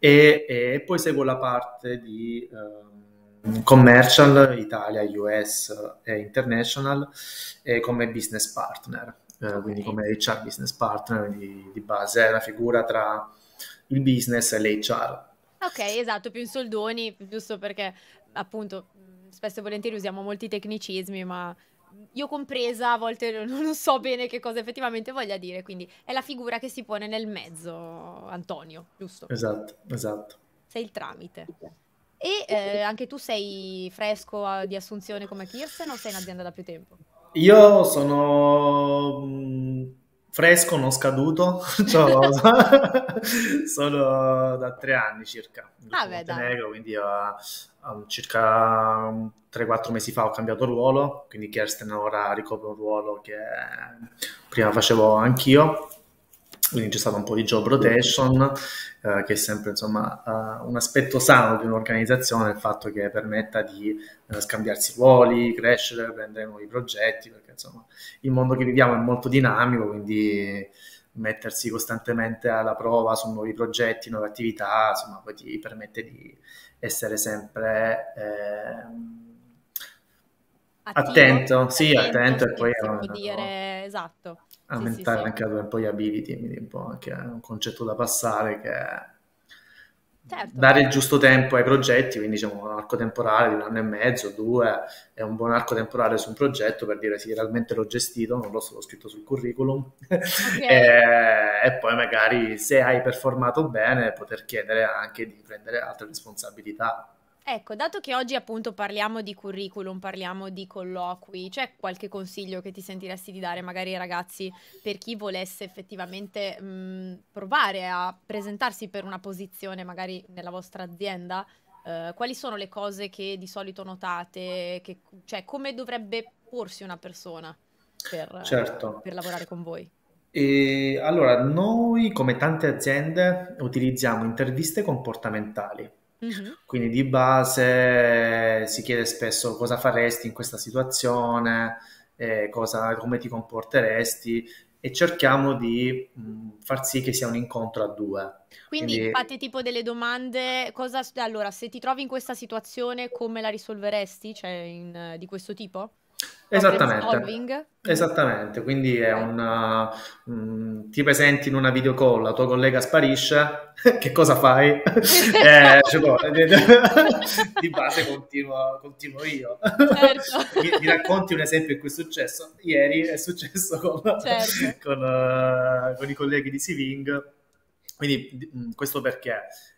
E, e poi seguo la parte di... Uh, commercial Italia, US e international e come business partner, eh, okay. quindi come HR business partner di, di base, è una figura tra il business e l'HR. Ok, esatto, più in soldoni, giusto perché appunto spesso e volentieri usiamo molti tecnicismi, ma io compresa a volte non so bene che cosa effettivamente voglia dire, quindi è la figura che si pone nel mezzo, Antonio, giusto? Esatto, esatto. Sei il tramite. E eh, anche tu sei fresco ah, di assunzione come Kirsten o sei in azienda da più tempo? Io sono mm, fresco, non scaduto, cioè, sono da tre anni circa. Ah, beh, Montenegro, quindi a, ah, a ah, circa 3-4 mm, mesi fa ho cambiato ruolo, quindi Kirsten ora ricopre un ruolo che eh, prima facevo anch'io quindi c'è stato un po' di job rotation, eh, che è sempre insomma, uh, un aspetto sano di un'organizzazione, il fatto che permetta di uh, scambiarsi ruoli, crescere, prendere nuovi progetti, perché insomma, il mondo che viviamo è molto dinamico, quindi mettersi costantemente alla prova su nuovi progetti, nuove attività, insomma, poi ti permette di essere sempre... Eh, attento, attento, sì, attento, attento e poi... Dire, esatto aumentare sì, sì, anche la tua employability, quindi un po' anche un concetto da passare che è certo. dare il giusto tempo ai progetti, quindi diciamo un arco temporale di un anno e mezzo, due, è un buon arco temporale su un progetto per dire sì, realmente l'ho gestito, non l'ho solo scritto sul curriculum okay. e, e, poi magari se hai performato bene poter chiedere anche di prendere altre responsabilità. Ecco, dato che oggi appunto parliamo di curriculum, parliamo di colloqui, c'è qualche consiglio che ti sentiresti di dare magari ai ragazzi per chi volesse effettivamente mh, mhmm, provare a presentarsi per una posizione magari nella vostra azienda? Eh, quali sono le cose che di solito notate? Che, cioè, come dovrebbe porsi una persona per, certo. per lavorare con voi? E allora, noi come tante aziende utilizziamo interviste comportamentali quindi di base si chiede spesso cosa faresti in questa situazione, eh, cosa, come ti comporteresti e cerchiamo di mh, far sì che sia un incontro a due. Quindi, Quindi fate tipo delle domande, cosa, allora se ti trovi in questa situazione come la risolveresti, cioè in, di questo tipo? Esattamente. Esattamente, quindi è un mm, ti presenti in una videocall, la tua collega sparisce, che cosa fai? eh, di base continuo, continuo io. Certo. Mi, mi, racconti un esempio in cui è successo? Ieri è successo con, certo. con, uh, con i colleghi di Siving, quindi mm, questo perché...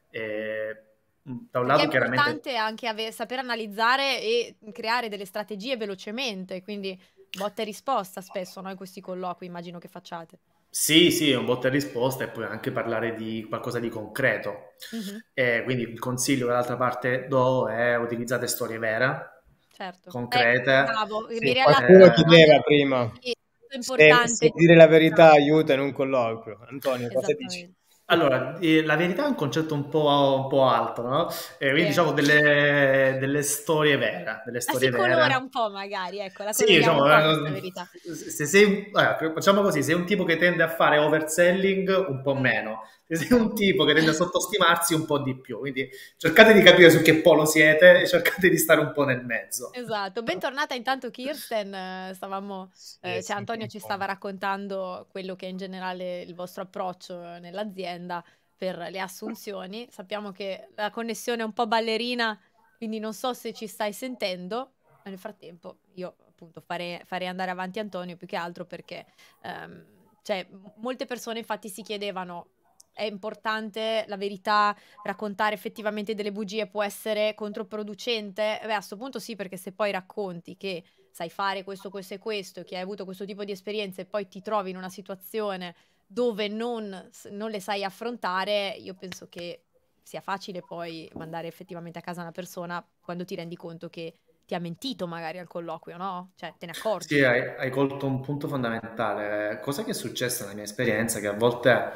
Eh, Mm, da un lato è chiaramente... importante anche ave- sapere analizzare e creare delle strategie velocemente, quindi botta e risposta spesso, noi questi colloqui immagino che facciate. Sì, sì, è un botta e risposta e poi anche parlare di qualcosa di concreto. Uh-huh. quindi il consiglio dall'altra parte do è utilizzate storie vere, certo. concrete. Eh, bravo, sì, mi qualcuno chiedeva prima. Sì, è importante. Se, se dire la verità aiuta in un colloquio. Antonio, cosa dici? Allora, la verità è un concetto un po', un po alto, no? Eh, quindi diciamo delle, delle, storie vere. Delle la si colora vere. un po' magari, ecco, la sì, diciamo, la eh, verità. Se sei, allora, facciamo così, sei un tipo che tende a fare overselling un po' mm. meno, sei un tipo che tende a sottostimarsi un po' di più, quindi cercate di capire su che polo siete e cercate di stare un po' nel mezzo. Esatto, bentornata intanto Kirsten, eh, stavamo, eh, cioè Antonio ci stava raccontando quello che è in generale il vostro approccio eh, nell'azienda per le assunzioni, sappiamo che la connessione è un po' ballerina, quindi non so se ci stai sentendo, ma nel frattempo io appunto farei, farei andare avanti Antonio più che altro perché... Ehm, cioè, molte persone infatti si chiedevano è importante la verità, raccontare effettivamente delle bugie può essere controproducente? Beh, a questo punto sì, perché se poi racconti che sai fare questo, questo e questo, che hai avuto questo tipo di esperienze e poi ti trovi in una situazione dove non, non le sai affrontare, io penso che sia facile poi mandare effettivamente a casa una persona quando ti rendi conto che ti ha mentito magari al colloquio, no? Cioè, te ne accorgi? Sì, hai, hai colto un punto fondamentale. Cosa che è successa nella mia esperienza? Che a volte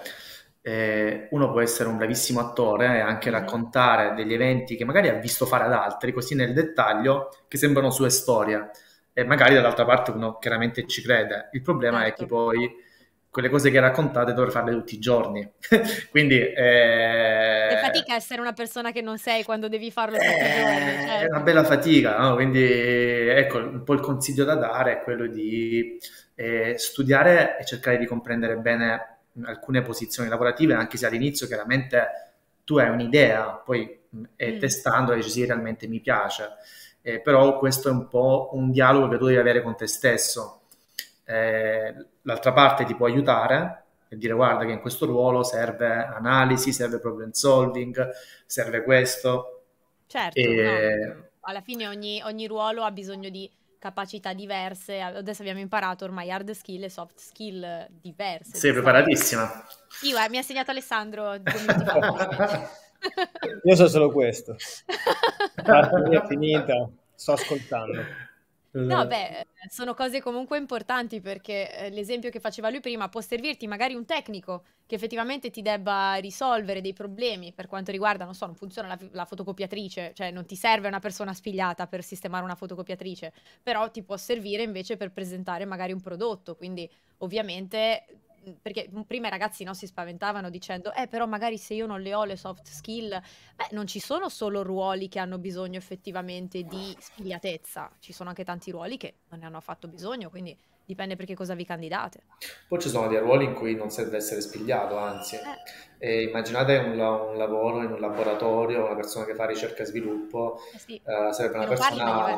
eh, uno può essere un bravissimo attore e anche mhm. raccontare degli eventi che magari ha visto fare ad altri, così nel dettaglio, che sembrano sue storie. E magari dall'altra parte uno chiaramente ci crede. Il problema è certo. che poi quelle cose che raccontate dovrei farle tutti i giorni. Quindi... Eh... È fatica essere una persona che non sei quando devi farlo tutti i eh, giorni. È certo. una bella fatica, no? Quindi ecco, un po' il consiglio da dare è quello di eh, studiare e cercare di comprendere bene alcune posizioni lavorative, anche se all'inizio chiaramente tu hai un'idea, poi mm, e mm. testandola dici sì, realmente mi piace. Eh, però questo è un po' un dialogo che tu devi avere con te stesso. Eh, l'altra parte ti può aiutare e dire guarda che in questo ruolo serve analisi, serve problem solving, serve questo. Certo, e... no. alla fine ogni, ogni ruolo ha bisogno di capacità diverse. Adesso abbiamo imparato ormai hard skill e soft skill diverse. Sei preparatissima. Sì, guarda, eh, mi ha insegnato Alessandro Io so solo questo. è finita, sto ascoltando. No, esatto. beh, sono cose comunque importanti perché eh, l'esempio che faceva lui prima può servirti magari un tecnico che effettivamente ti debba risolvere dei problemi per quanto riguarda, non so, non funziona la, la fotocopiatrice, cioè non ti serve una persona spigliata per sistemare una fotocopiatrice, però ti può servire invece per presentare magari un prodotto, quindi ovviamente Mhmm, perché mhmm, prima i ragazzi no, si spaventavano dicendo eh però magari se io non le ho le soft skill, beh non ci sono solo ruoli che hanno bisogno effettivamente di spigliatezza, ci sono anche tanti ruoli che non ne hanno affatto bisogno, quindi Dipende perché cosa vi candidate. Poi ci sono dei ruoli in cui non serve essere spigliato, anzi. Eh. immaginate un, un, lavoro in un laboratorio, una persona che fa ricerca e sviluppo, eh sì. uh, sarebbe una persona eh.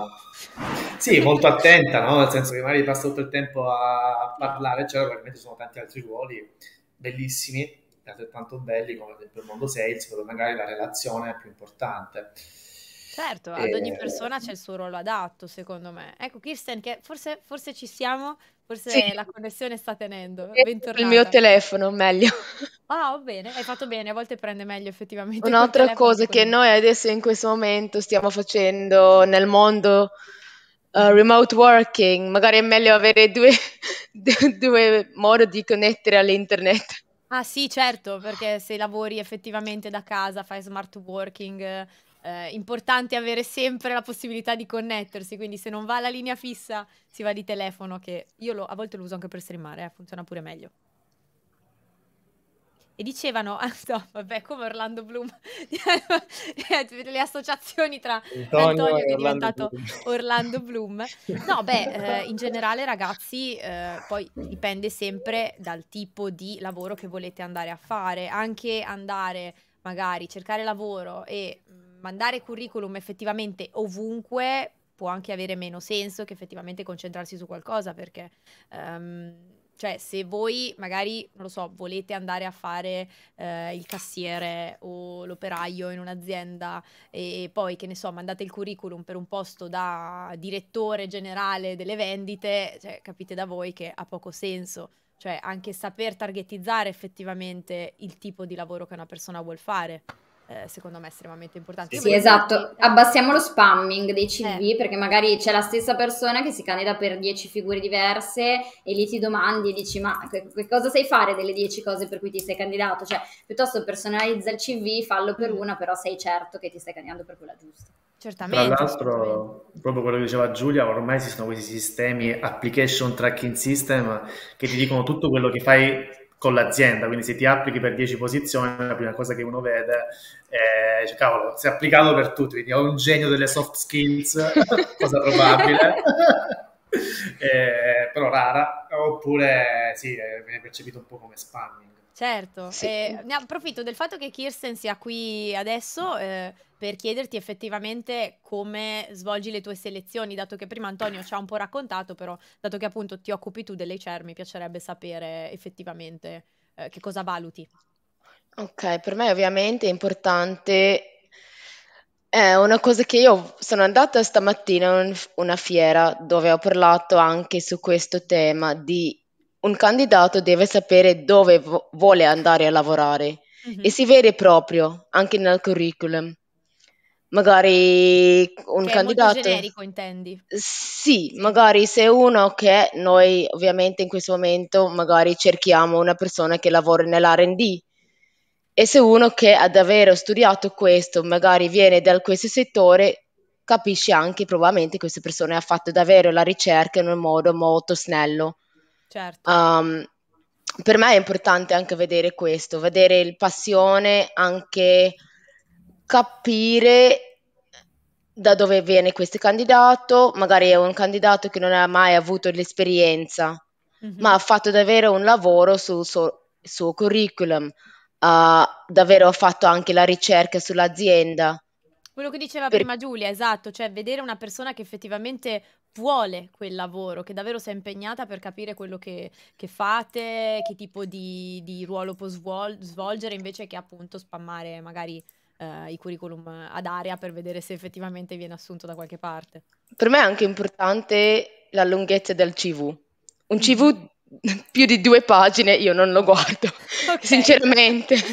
sì, molto attenta, no? nel senso che magari passa tutto il tempo a parlare, eccetera, probabilmente sono tanti altri ruoli bellissimi, altrettanto belli, come per esempio il mondo sales, dove magari la relazione è più importante. Certo, ad ogni eh. persona c'è il suo ruolo adatto, secondo me. Ecco, Kirsten, che forse, forse ci siamo, forse sì. la connessione sta tenendo. Bentornata. Il mio telefono, meglio. Ah, oh, bene, hai fatto bene, a volte prende meglio effettivamente. Un'altra cosa che noi adesso in questo momento stiamo facendo nel mondo uh, remote working, magari è meglio avere due, due modi di connettere all'internet. Ah sì, certo, perché se lavori effettivamente da casa, fai smart working, eh, importante avere sempre la possibilità di connettersi, quindi se non va la linea fissa si va di telefono, che io lo, a volte lo uso anche per streamare, eh, funziona pure meglio. E dicevano, ah, no, vabbè, come Orlando Bloom, le associazioni tra Antonio, Antonio che è diventato Orlando Bloom. No, beh, eh, in generale ragazzi, eh, poi dipende sempre dal tipo di lavoro che volete andare a fare, anche andare magari cercare lavoro e mm, mandare curriculum effettivamente ovunque può anche avere meno senso che effettivamente concentrarsi su qualcosa perché um, cioè se voi magari non lo so volete andare a fare eh, il cassiere o l'operaio in un'azienda e poi che ne so mandate il curriculum per un posto da direttore generale delle vendite cioè, capite da voi che ha poco senso cioè anche saper targetizzare effettivamente il tipo di lavoro che una persona vuole fare eh, secondo me estremamente importante. sì, esatto, che... abbassiamo lo spamming dei CV eh. perché magari c'è la stessa persona che si candida per 10 figure diverse e lì ti domandi e dici ma che, che cosa sai fare delle 10 cose per cui ti sei candidato? Cioè, piuttosto personalizza il CV, fallo per mm. una, però sei certo che ti stai candidando per quella giusta. Certamente. Tra l'altro, certamente. proprio quello che diceva Giulia, ormai ci sono questi sistemi, application tracking system, che ti dicono tutto quello che fai con l'azienda, quindi se ti applichi per 10 posizioni, la prima cosa che uno vede è, cioè, cavolo, si è applicato per tutti, quindi ho un genio delle soft skills, cosa probabile, eh, però rara, oppure sì, eh, viene percepito un po' come spamming. Certo, sì. eh, approfitto del fatto che Kirsten sia qui adesso eh, per chiederti effettivamente come svolgi le tue selezioni, dato che prima Antonio ci ha un po' raccontato, però dato che appunto ti occupi tu delle dell'HR, mi piacerebbe sapere effettivamente eh, che cosa valuti. Ok, per me ovviamente è importante è una cosa che io sono andata stamattina a una fiera dove ho parlato anche su questo tema di un candidato deve sapere dove vo- vuole andare a lavorare mm-hmm. e si vede proprio anche nel curriculum. Magari un che candidato. generico, intendi? Sì, magari se uno che noi ovviamente in questo momento magari cerchiamo una persona che lavora nell'R&D e se uno che ha davvero studiato questo magari viene da questo settore capisce anche probabilmente queste persone ha fatto davvero la ricerca in un modo molto snello. Certo. Um, per me è importante anche vedere questo, vedere il passione anche capire da dove viene questo candidato, magari è un candidato che non ha mai avuto l'esperienza, mm-hmm. ma ha fatto davvero un lavoro sul suo, suo curriculum, ha davvero fatto anche la ricerca sull'azienda. Quello che diceva per... prima Giulia, esatto, cioè vedere una persona che effettivamente vuole quel lavoro, che davvero si è impegnata per capire quello che, che fate, che tipo di, di ruolo può svol- svolgere invece che appunto spammare magari eh, i curriculum ad area per vedere se effettivamente viene assunto da qualche parte. Per me è anche importante la lunghezza del CV. Un CV mm-hmm. più di due pagine io non lo guardo, okay. sinceramente.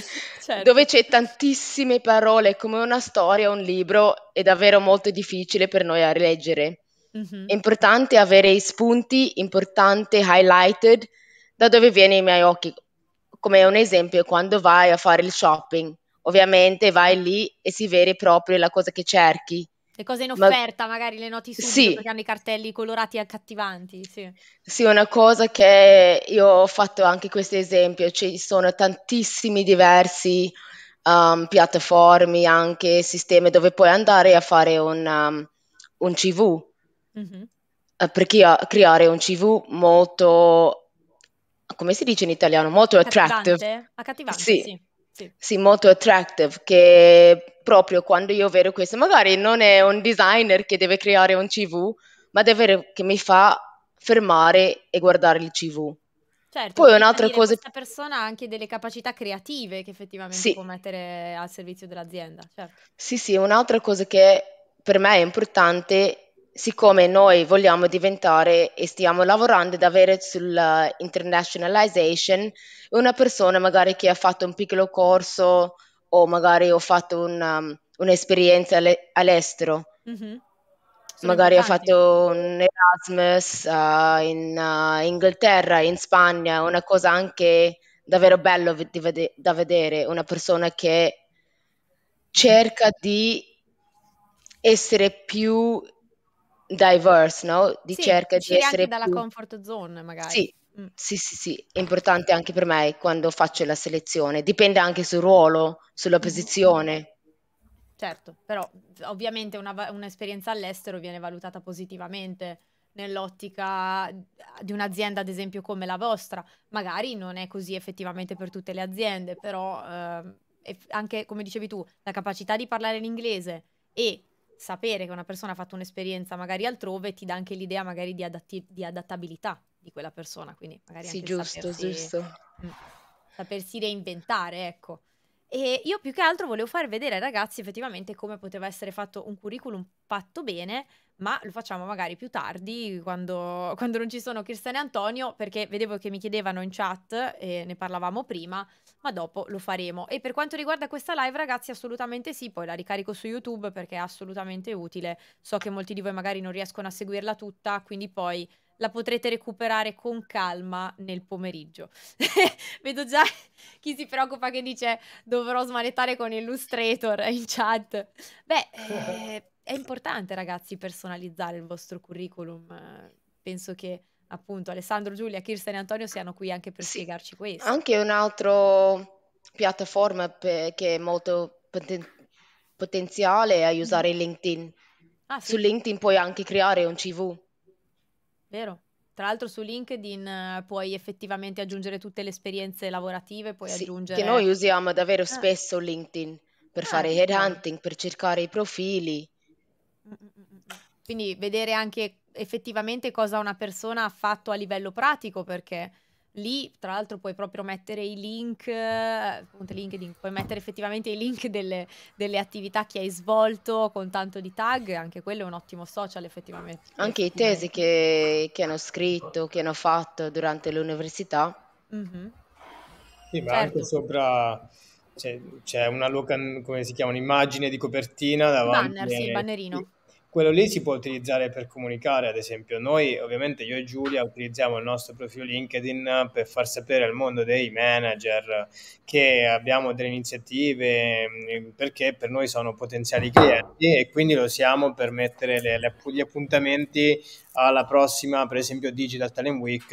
Certo. Dove c'è tantissime parole, come una storia, un libro, è davvero molto difficile per noi a leggere. Mm-hmm. È importante avere i spunti, importante highlighted da dove viene i miei occhi. Come un esempio, quando vai a fare il shopping, ovviamente vai lì e si vede proprio la cosa che cerchi. Le cose in offerta, Ma... magari le noti subito sì. perché hanno i cartelli colorati e accattivanti. Sì. sì, una cosa che io ho fatto anche questo esempio, ci sono tantissimi diversi um, piattaforme, anche sistemi dove puoi andare a fare un, um, un CV. Mm-hmm. Uh, eh, perché creare un CV molto, come si dice in italiano, molto accattivante, Accattivante, sì. sì sì. sì, molto attractive, che proprio quando io vedo questo, magari non è un designer che deve creare un CV, ma deve che mi fa fermare e guardare il CV. Certo, poi un'altra cosa... Questa persona ha anche delle capacità creative che effettivamente sì. può mettere al servizio dell'azienda. Certo. Sì, sì, un'altra cosa che per me è importante siccome noi vogliamo diventare e stiamo lavorando ad avere sulla una persona magari che ha fatto un piccolo corso o magari ho fatto una, um, un'esperienza all'estero. Mm-hmm. Magari importanti. ho fatto un Erasmus uh, in uh, Inghilterra, in Spagna, una cosa anche davvero bella vede- da vedere, una persona che cerca di essere più diverse, no? Di sì, cerca di essere anche dalla più... comfort zone, magari. Sì, mm. sì, sì, sì, è importante anche per me quando faccio la selezione. Dipende anche sul ruolo, sulla mm-hmm. posizione. Certo, però ovviamente una, un'esperienza all'estero viene valutata positivamente nell'ottica di un'azienda, ad esempio, come la vostra. Magari non è così effettivamente per tutte le aziende, però eh, anche, come dicevi tu, la capacità di parlare l'inglese e sapere che una persona ha fatto un'esperienza magari altrove ti dà anche l'idea magari di, adatti- di, adattabilità di quella persona, quindi magari sì, anche giusto, sapersi, giusto. Mh, mm, sapersi reinventare, ecco. E io più che altro volevo far vedere ai ragazzi effettivamente come poteva essere fatto un curriculum fatto bene, ma lo facciamo magari più tardi, quando, quando non ci sono Cristian e Antonio, perché vedevo che mi chiedevano in chat, e ne parlavamo prima, ma dopo lo faremo. E per quanto riguarda questa live, ragazzi, assolutamente sì, poi la ricarico su YouTube perché è assolutamente utile. So che molti di voi magari non riescono a seguirla tutta, quindi poi la potrete recuperare con calma nel pomeriggio. Vedo già chi si preoccupa che dice dovrò smanettare con Illustrator in chat. Beh, eh, è importante ragazzi personalizzare il vostro curriculum. Penso che appunto Alessandro, Giulia, Kirsten e Antonio siano qui anche per sì. spiegarci questo. Anche un'altra piattaforma pe- che è molto poten- potenziale è usare mm. LinkedIn. Ah, sì. Su LinkedIn puoi anche creare un CV. Vero. Tra l'altro su LinkedIn eh, puoi effettivamente aggiungere tutte le esperienze lavorative, puoi sì, aggiungere... Che noi usiamo davvero ah. spesso LinkedIn per ah, fare headhunting, per cercare i profili. Mm, mm, Quindi vedere anche effettivamente cosa una persona ha fatto a livello pratico perché lì tra l'altro puoi proprio mettere i link, appunto LinkedIn, puoi mettere effettivamente i link delle, delle, attività che hai svolto con tanto di tag, anche quello è un ottimo social effettivamente. Anche i tesi che, che, hanno scritto, che hanno fatto durante l'università. Mm-hmm. Sì, ma certo. anche sopra c'è, c'è una local, come si chiama, un'immagine di copertina davanti. Banner, sì, il bannerino quello lì si può utilizzare per comunicare, ad esempio noi ovviamente io e Giulia utilizziamo il nostro profilo LinkedIn per far sapere al mondo dei manager che abbiamo delle iniziative mm, perché per noi sono potenziali clienti e quindi lo siamo per mettere le, le, gli appuntamenti alla prossima, per esempio Digital Talent Week,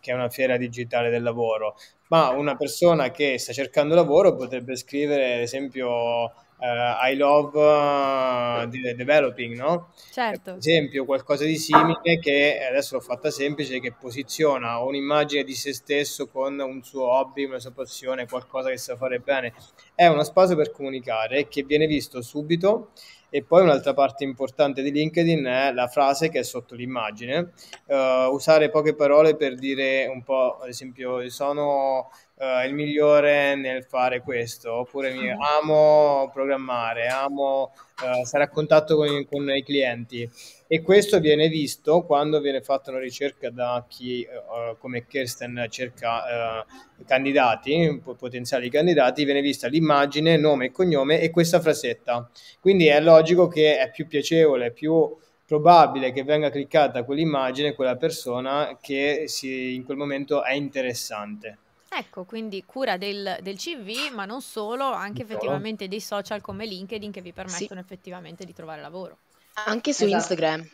che è una fiera digitale del lavoro. Ma una persona che sta cercando lavoro potrebbe scrivere, ad esempio, uh, I love uh, developing, no? Certo. Per esempio, qualcosa di simile che adesso l'ho fatta semplice, che posiziona un'immagine di se stesso con un suo hobby, una sua passione, qualcosa che sa fare bene. È uno spazio per comunicare che viene visto subito e poi un'altra parte importante di LinkedIn è la frase che è sotto l'immagine. Uh, usare poche parole per dire un po', ad esempio, sono uh, il migliore nel fare questo, oppure mi, amo programmare, amo uh, stare a contatto con, con, i clienti. E questo viene visto quando viene fatta una ricerca da chi uh, come Kirsten cerca candidati, potenziali candidati, viene vista l'immagine, nome e cognome e questa frasetta. Quindi è logico che è più piacevole, più probabile che venga cliccata quell'immagine, quella persona che si, in quel momento è interessante. Ecco, quindi cura del, del CV, ma non solo, anche no. effettivamente dei social come LinkedIn che vi permettono sì. effettivamente di trovare lavoro. Anche su esatto. Instagram.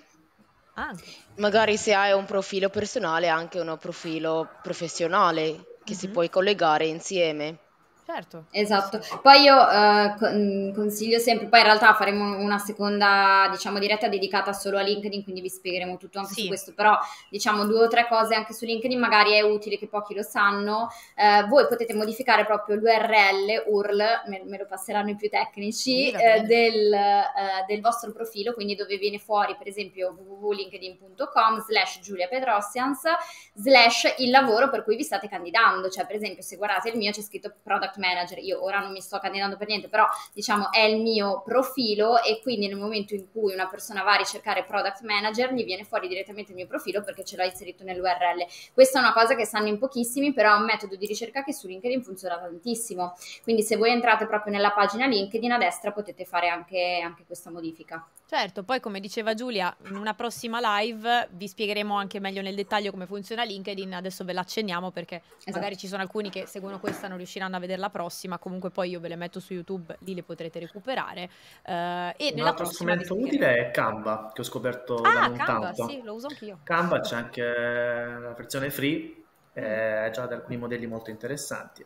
Anche. Magari se hai un profilo personale, anche uno profilo professionale che mm-hmm. si mhm. puoi collegare insieme. Certo. Esatto. Poi io eh, consiglio sempre, poi in realtà faremo una seconda, diciamo, diretta dedicata solo a LinkedIn, quindi vi spiegheremo tutto anche sì. su questo, però diciamo due o tre cose anche su LinkedIn, magari è utile che pochi lo sanno. Eh, voi potete modificare proprio l'URL, URL, me, me lo passeranno i più tecnici, sì, eh, del, eh, del, vostro profilo, quindi dove viene fuori per esempio www.linkedin.com slash Giulia Pedrossians slash il lavoro per cui vi state candidando, cioè per esempio se guardate il mio c'è scritto product manager, io ora non mi sto candidando per niente, però diciamo è il mio profilo e quindi nel momento in cui una persona va a ricercare product manager gli viene fuori direttamente il mio profilo perché ce l'ho inserito nell'URL. Questa è una cosa che sanno in pochissimi, però è un metodo di ricerca che su LinkedIn funziona tantissimo. Quindi se voi entrate proprio nella pagina LinkedIn a destra potete fare anche, anche questa modifica. Certo, poi come diceva Giulia, in una prossima live vi spiegheremo anche meglio nel dettaglio come funziona LinkedIn, adesso ve l'accenniamo perché esatto. magari ci sono alcuni che seguono questa non riusciranno a vedere la prossima, comunque poi io ve le metto su YouTube, lì le potrete recuperare. Uh, e un altro strumento utile è Canva, che ho scoperto ah, da un Canva, tanto. sì, lo uso anch'io. Canva c'è anche la versione free, è eh, già da alcuni modelli molto interessanti.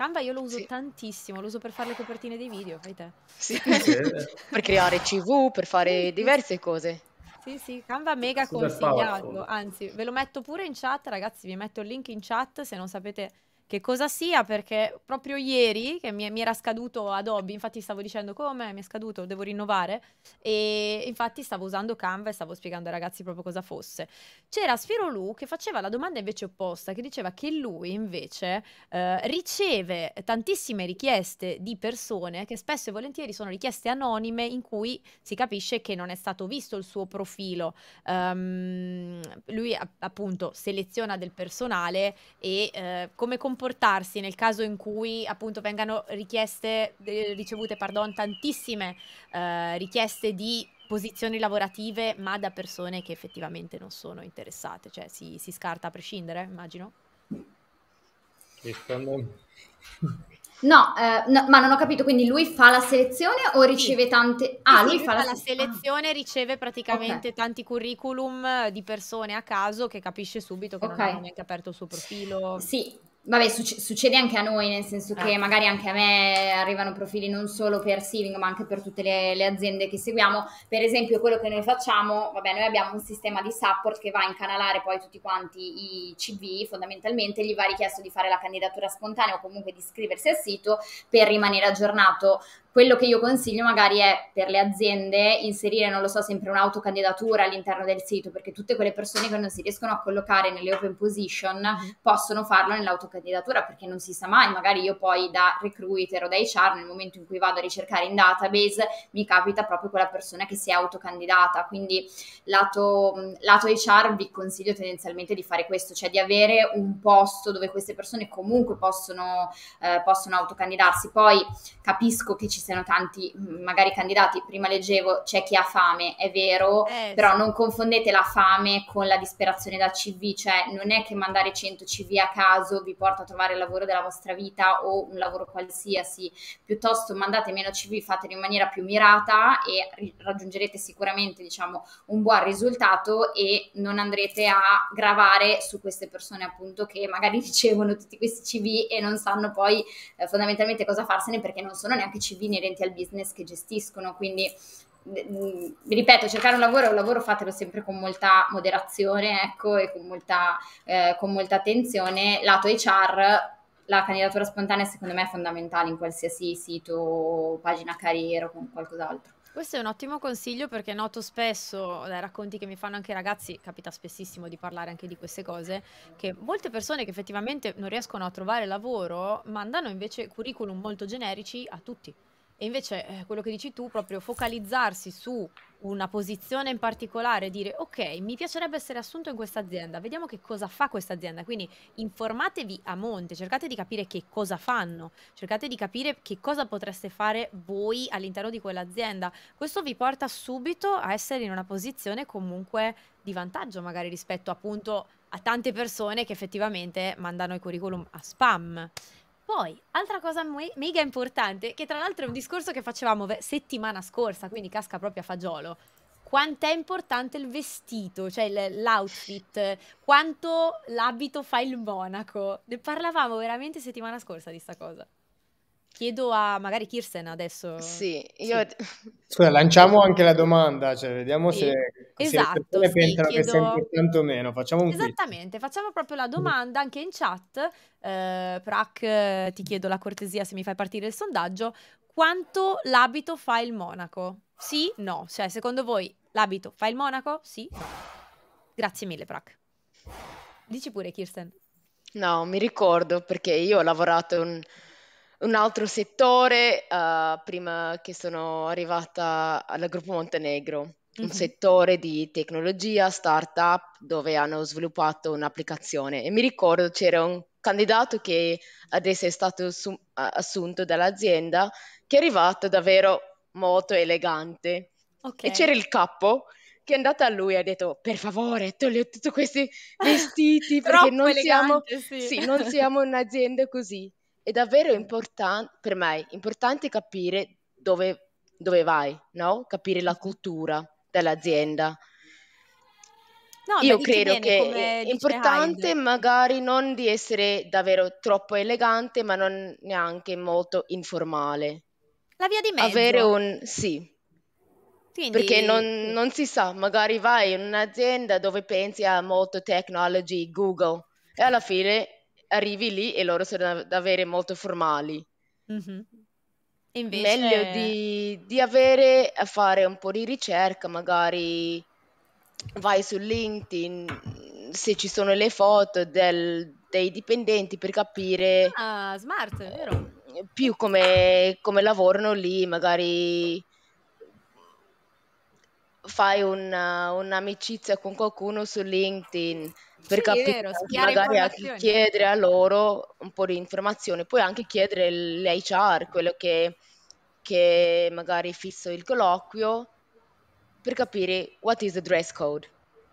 Canva io lo uso sì. tantissimo, lo uso per fare le copertine dei video, fai te. Sì, per creare CV, per fare diverse cose. Sì, sì, Canva mega consigliato, anzi ve lo metto pure in chat, ragazzi, vi metto il link in chat se non sapete che cosa sia, perché proprio ieri che mi, mi era scaduto Adobe, infatti stavo dicendo come mi è scaduto, devo rinnovare, e infatti stavo usando Canva e stavo spiegando ai ragazzi proprio cosa fosse. C'era Sfiro Lu che faceva la domanda invece opposta, che diceva che lui invece eh, riceve tantissime richieste di persone che spesso e volentieri sono richieste anonime in cui si capisce che non è stato visto il suo profilo. Um, lui appunto seleziona del personale e eh, come comportamento comportarsi nel caso in cui appunto vengano richieste, ricevute pardon, tantissime eh, richieste di posizioni lavorative ma da persone che effettivamente non sono interessate, cioè si, si scarta a prescindere, immagino? No, eh, no, ma non ho capito, quindi lui fa la selezione o riceve sì. tante... Ah, sì, lui, lui fa, fa, la, ah. selezione, ah. riceve praticamente okay. tanti curriculum di persone a caso che capisce subito che okay. non hanno neanche aperto il suo profilo. Sì, Vabbè, succe- succede anche a noi, nel senso che eh. magari anche a me arrivano profili non solo per Sealing, ma anche per tutte le, le, aziende che seguiamo. Per esempio, quello che noi facciamo, vabbè, noi abbiamo un sistema di support che va a incanalare poi tutti quanti i CV, fondamentalmente gli va richiesto di fare la candidatura spontanea o comunque di iscriversi al sito per rimanere aggiornato quello che io consiglio magari è per le aziende inserire, non lo so, sempre un'autocandidatura all'interno del sito, perché tutte quelle persone che non si riescono a collocare nelle open position mhm. possono farlo nell'autocandidatura, perché non si sa mai, magari io poi da recruiter o da HR nel momento in cui vado a ricercare in database mi capita proprio quella persona che si è autocandidata, quindi lato, lato HR vi consiglio tendenzialmente di fare questo, cioè di avere un posto dove queste persone comunque possono, eh, possono autocandidarsi, poi capisco che ci ci siano tanti mm, magari candidati. Prima leggevo c'è chi ha fame, è vero, eh, però sì. non confondete la fame con la disperazione da CV, cioè non è che mandare 100 CV a caso vi porta a trovare il lavoro della vostra vita o un lavoro qualsiasi, piuttosto mandate meno CV, fatelo in maniera più mirata e raggiungerete sicuramente diciamo, un buon risultato e non andrete a gravare su queste persone appunto che magari ricevono tutti questi CV e non sanno poi eh, fondamentalmente cosa farsene perché non sono neanche CV inerenti al business che gestiscono, quindi ripeto, cercare un lavoro è un lavoro, fatelo sempre con molta moderazione, ecco, e con molta, eh, con molta attenzione. Lato HR, la candidatura spontanea secondo me è fondamentale in qualsiasi sito, pagina carriera o con qualcos'altro. Questo è un ottimo consiglio perché noto spesso, dai racconti che mi fanno anche i ragazzi, capita spessissimo di parlare anche di queste cose, che molte persone che effettivamente non riescono a trovare lavoro mandano invece curriculum molto generici a tutti e invece eh, quello che dici tu, proprio focalizzarsi su una posizione in particolare, dire ok, mi piacerebbe essere assunto in questa azienda, vediamo che cosa fa questa azienda. Quindi informatevi a monte, cercate di capire che cosa fanno, cercate di capire che cosa potreste fare voi all'interno di quell'azienda. Questo vi porta subito a essere in una posizione comunque di vantaggio, magari rispetto appunto a tante persone che effettivamente mandano i curriculum a spam. Poi, altra cosa me mega importante, che tra l'altro è un discorso che facevamo settimana scorsa, quindi casca proprio a fagiolo. Quanto è importante il vestito, cioè l'outfit, quanto l'abito fa il monaco. Ne parlavamo veramente settimana scorsa di sta cosa. Chiedo a magari Kirsten adesso. Sì, io... Scusa, lanciamo anche la domanda, cioè vediamo sì. se, esatto, se le esatto, sì, pensano chiedo... che sia importante o meno. Facciamo un Esattamente, quiz. facciamo proprio la domanda anche in chat. Eh, Prac, ti chiedo la cortesia se mi fai partire il sondaggio. Quanto l'abito fa il monaco? Sì, no. Cioè, secondo voi l'abito fa il monaco? Sì, no. Grazie mille, Prac. Dici pure, Kirsten. No, mi ricordo perché io ho lavorato... Un un altro settore uh, prima che sono arrivata al gruppo Montenegro, mm-hmm. un mhm. settore di tecnologia, startup, dove hanno sviluppato un'applicazione. E mi ricordo c'era un candidato che adesso è stato su- assunto dall'azienda, che è arrivato davvero molto elegante. Okay. E c'era il capo che è andato a lui e ha detto per favore togli tutti questi vestiti perché non, elegante, siamo, sì. Sì, non siamo un'azienda così è davvero importante, per me, importante capire dove, dove vai, no? Capire la cultura dell'azienda. No, Io credo che è importante magari non di essere davvero troppo elegante, ma non neanche molto informale. La via di mezzo. Avere un... sì. Quindi... Perché non, non, si sa, magari vai in un'azienda dove pensi a molto technology, Google, e alla fine arrivi lì e loro sono davvero molto formali. Mm-hmm. Invece... Meglio di, di, avere a eh, fare un po' di ricerca, magari vai su LinkedIn se ci sono le foto del, dei dipendenti per capire ah, smart, vero. Eh, più come, come lavorano lì, magari fai una, eh, un'amicizia con qualcuno su LinkedIn per sì, capire, magari anche chiedere a loro un po' di informazioni, poi anche chiedere l'HR, quello che, che magari fisso il colloquio, per capire what is the dress code.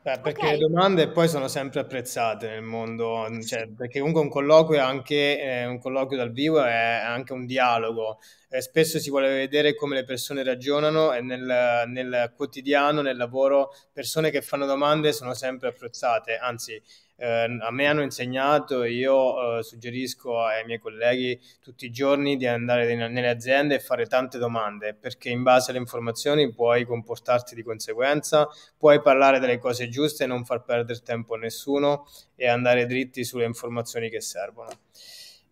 Beh, perché okay. le domande poi sono sempre apprezzate nel mondo, cioè, perché comunque un colloquio, anche, eh, un colloquio dal vivo è anche un dialogo. Eh, spesso si vuole vedere come le persone ragionano e nel, nel quotidiano, nel lavoro, persone che fanno domande sono sempre apprezzate, anzi eh, a me hanno insegnato e io eh, suggerisco ai miei colleghi tutti i giorni di andare in, nelle aziende e fare tante domande perché in base alle informazioni puoi comportarti di conseguenza, puoi parlare delle cose giuste e non far perdere tempo a nessuno e andare dritti sulle informazioni che servono.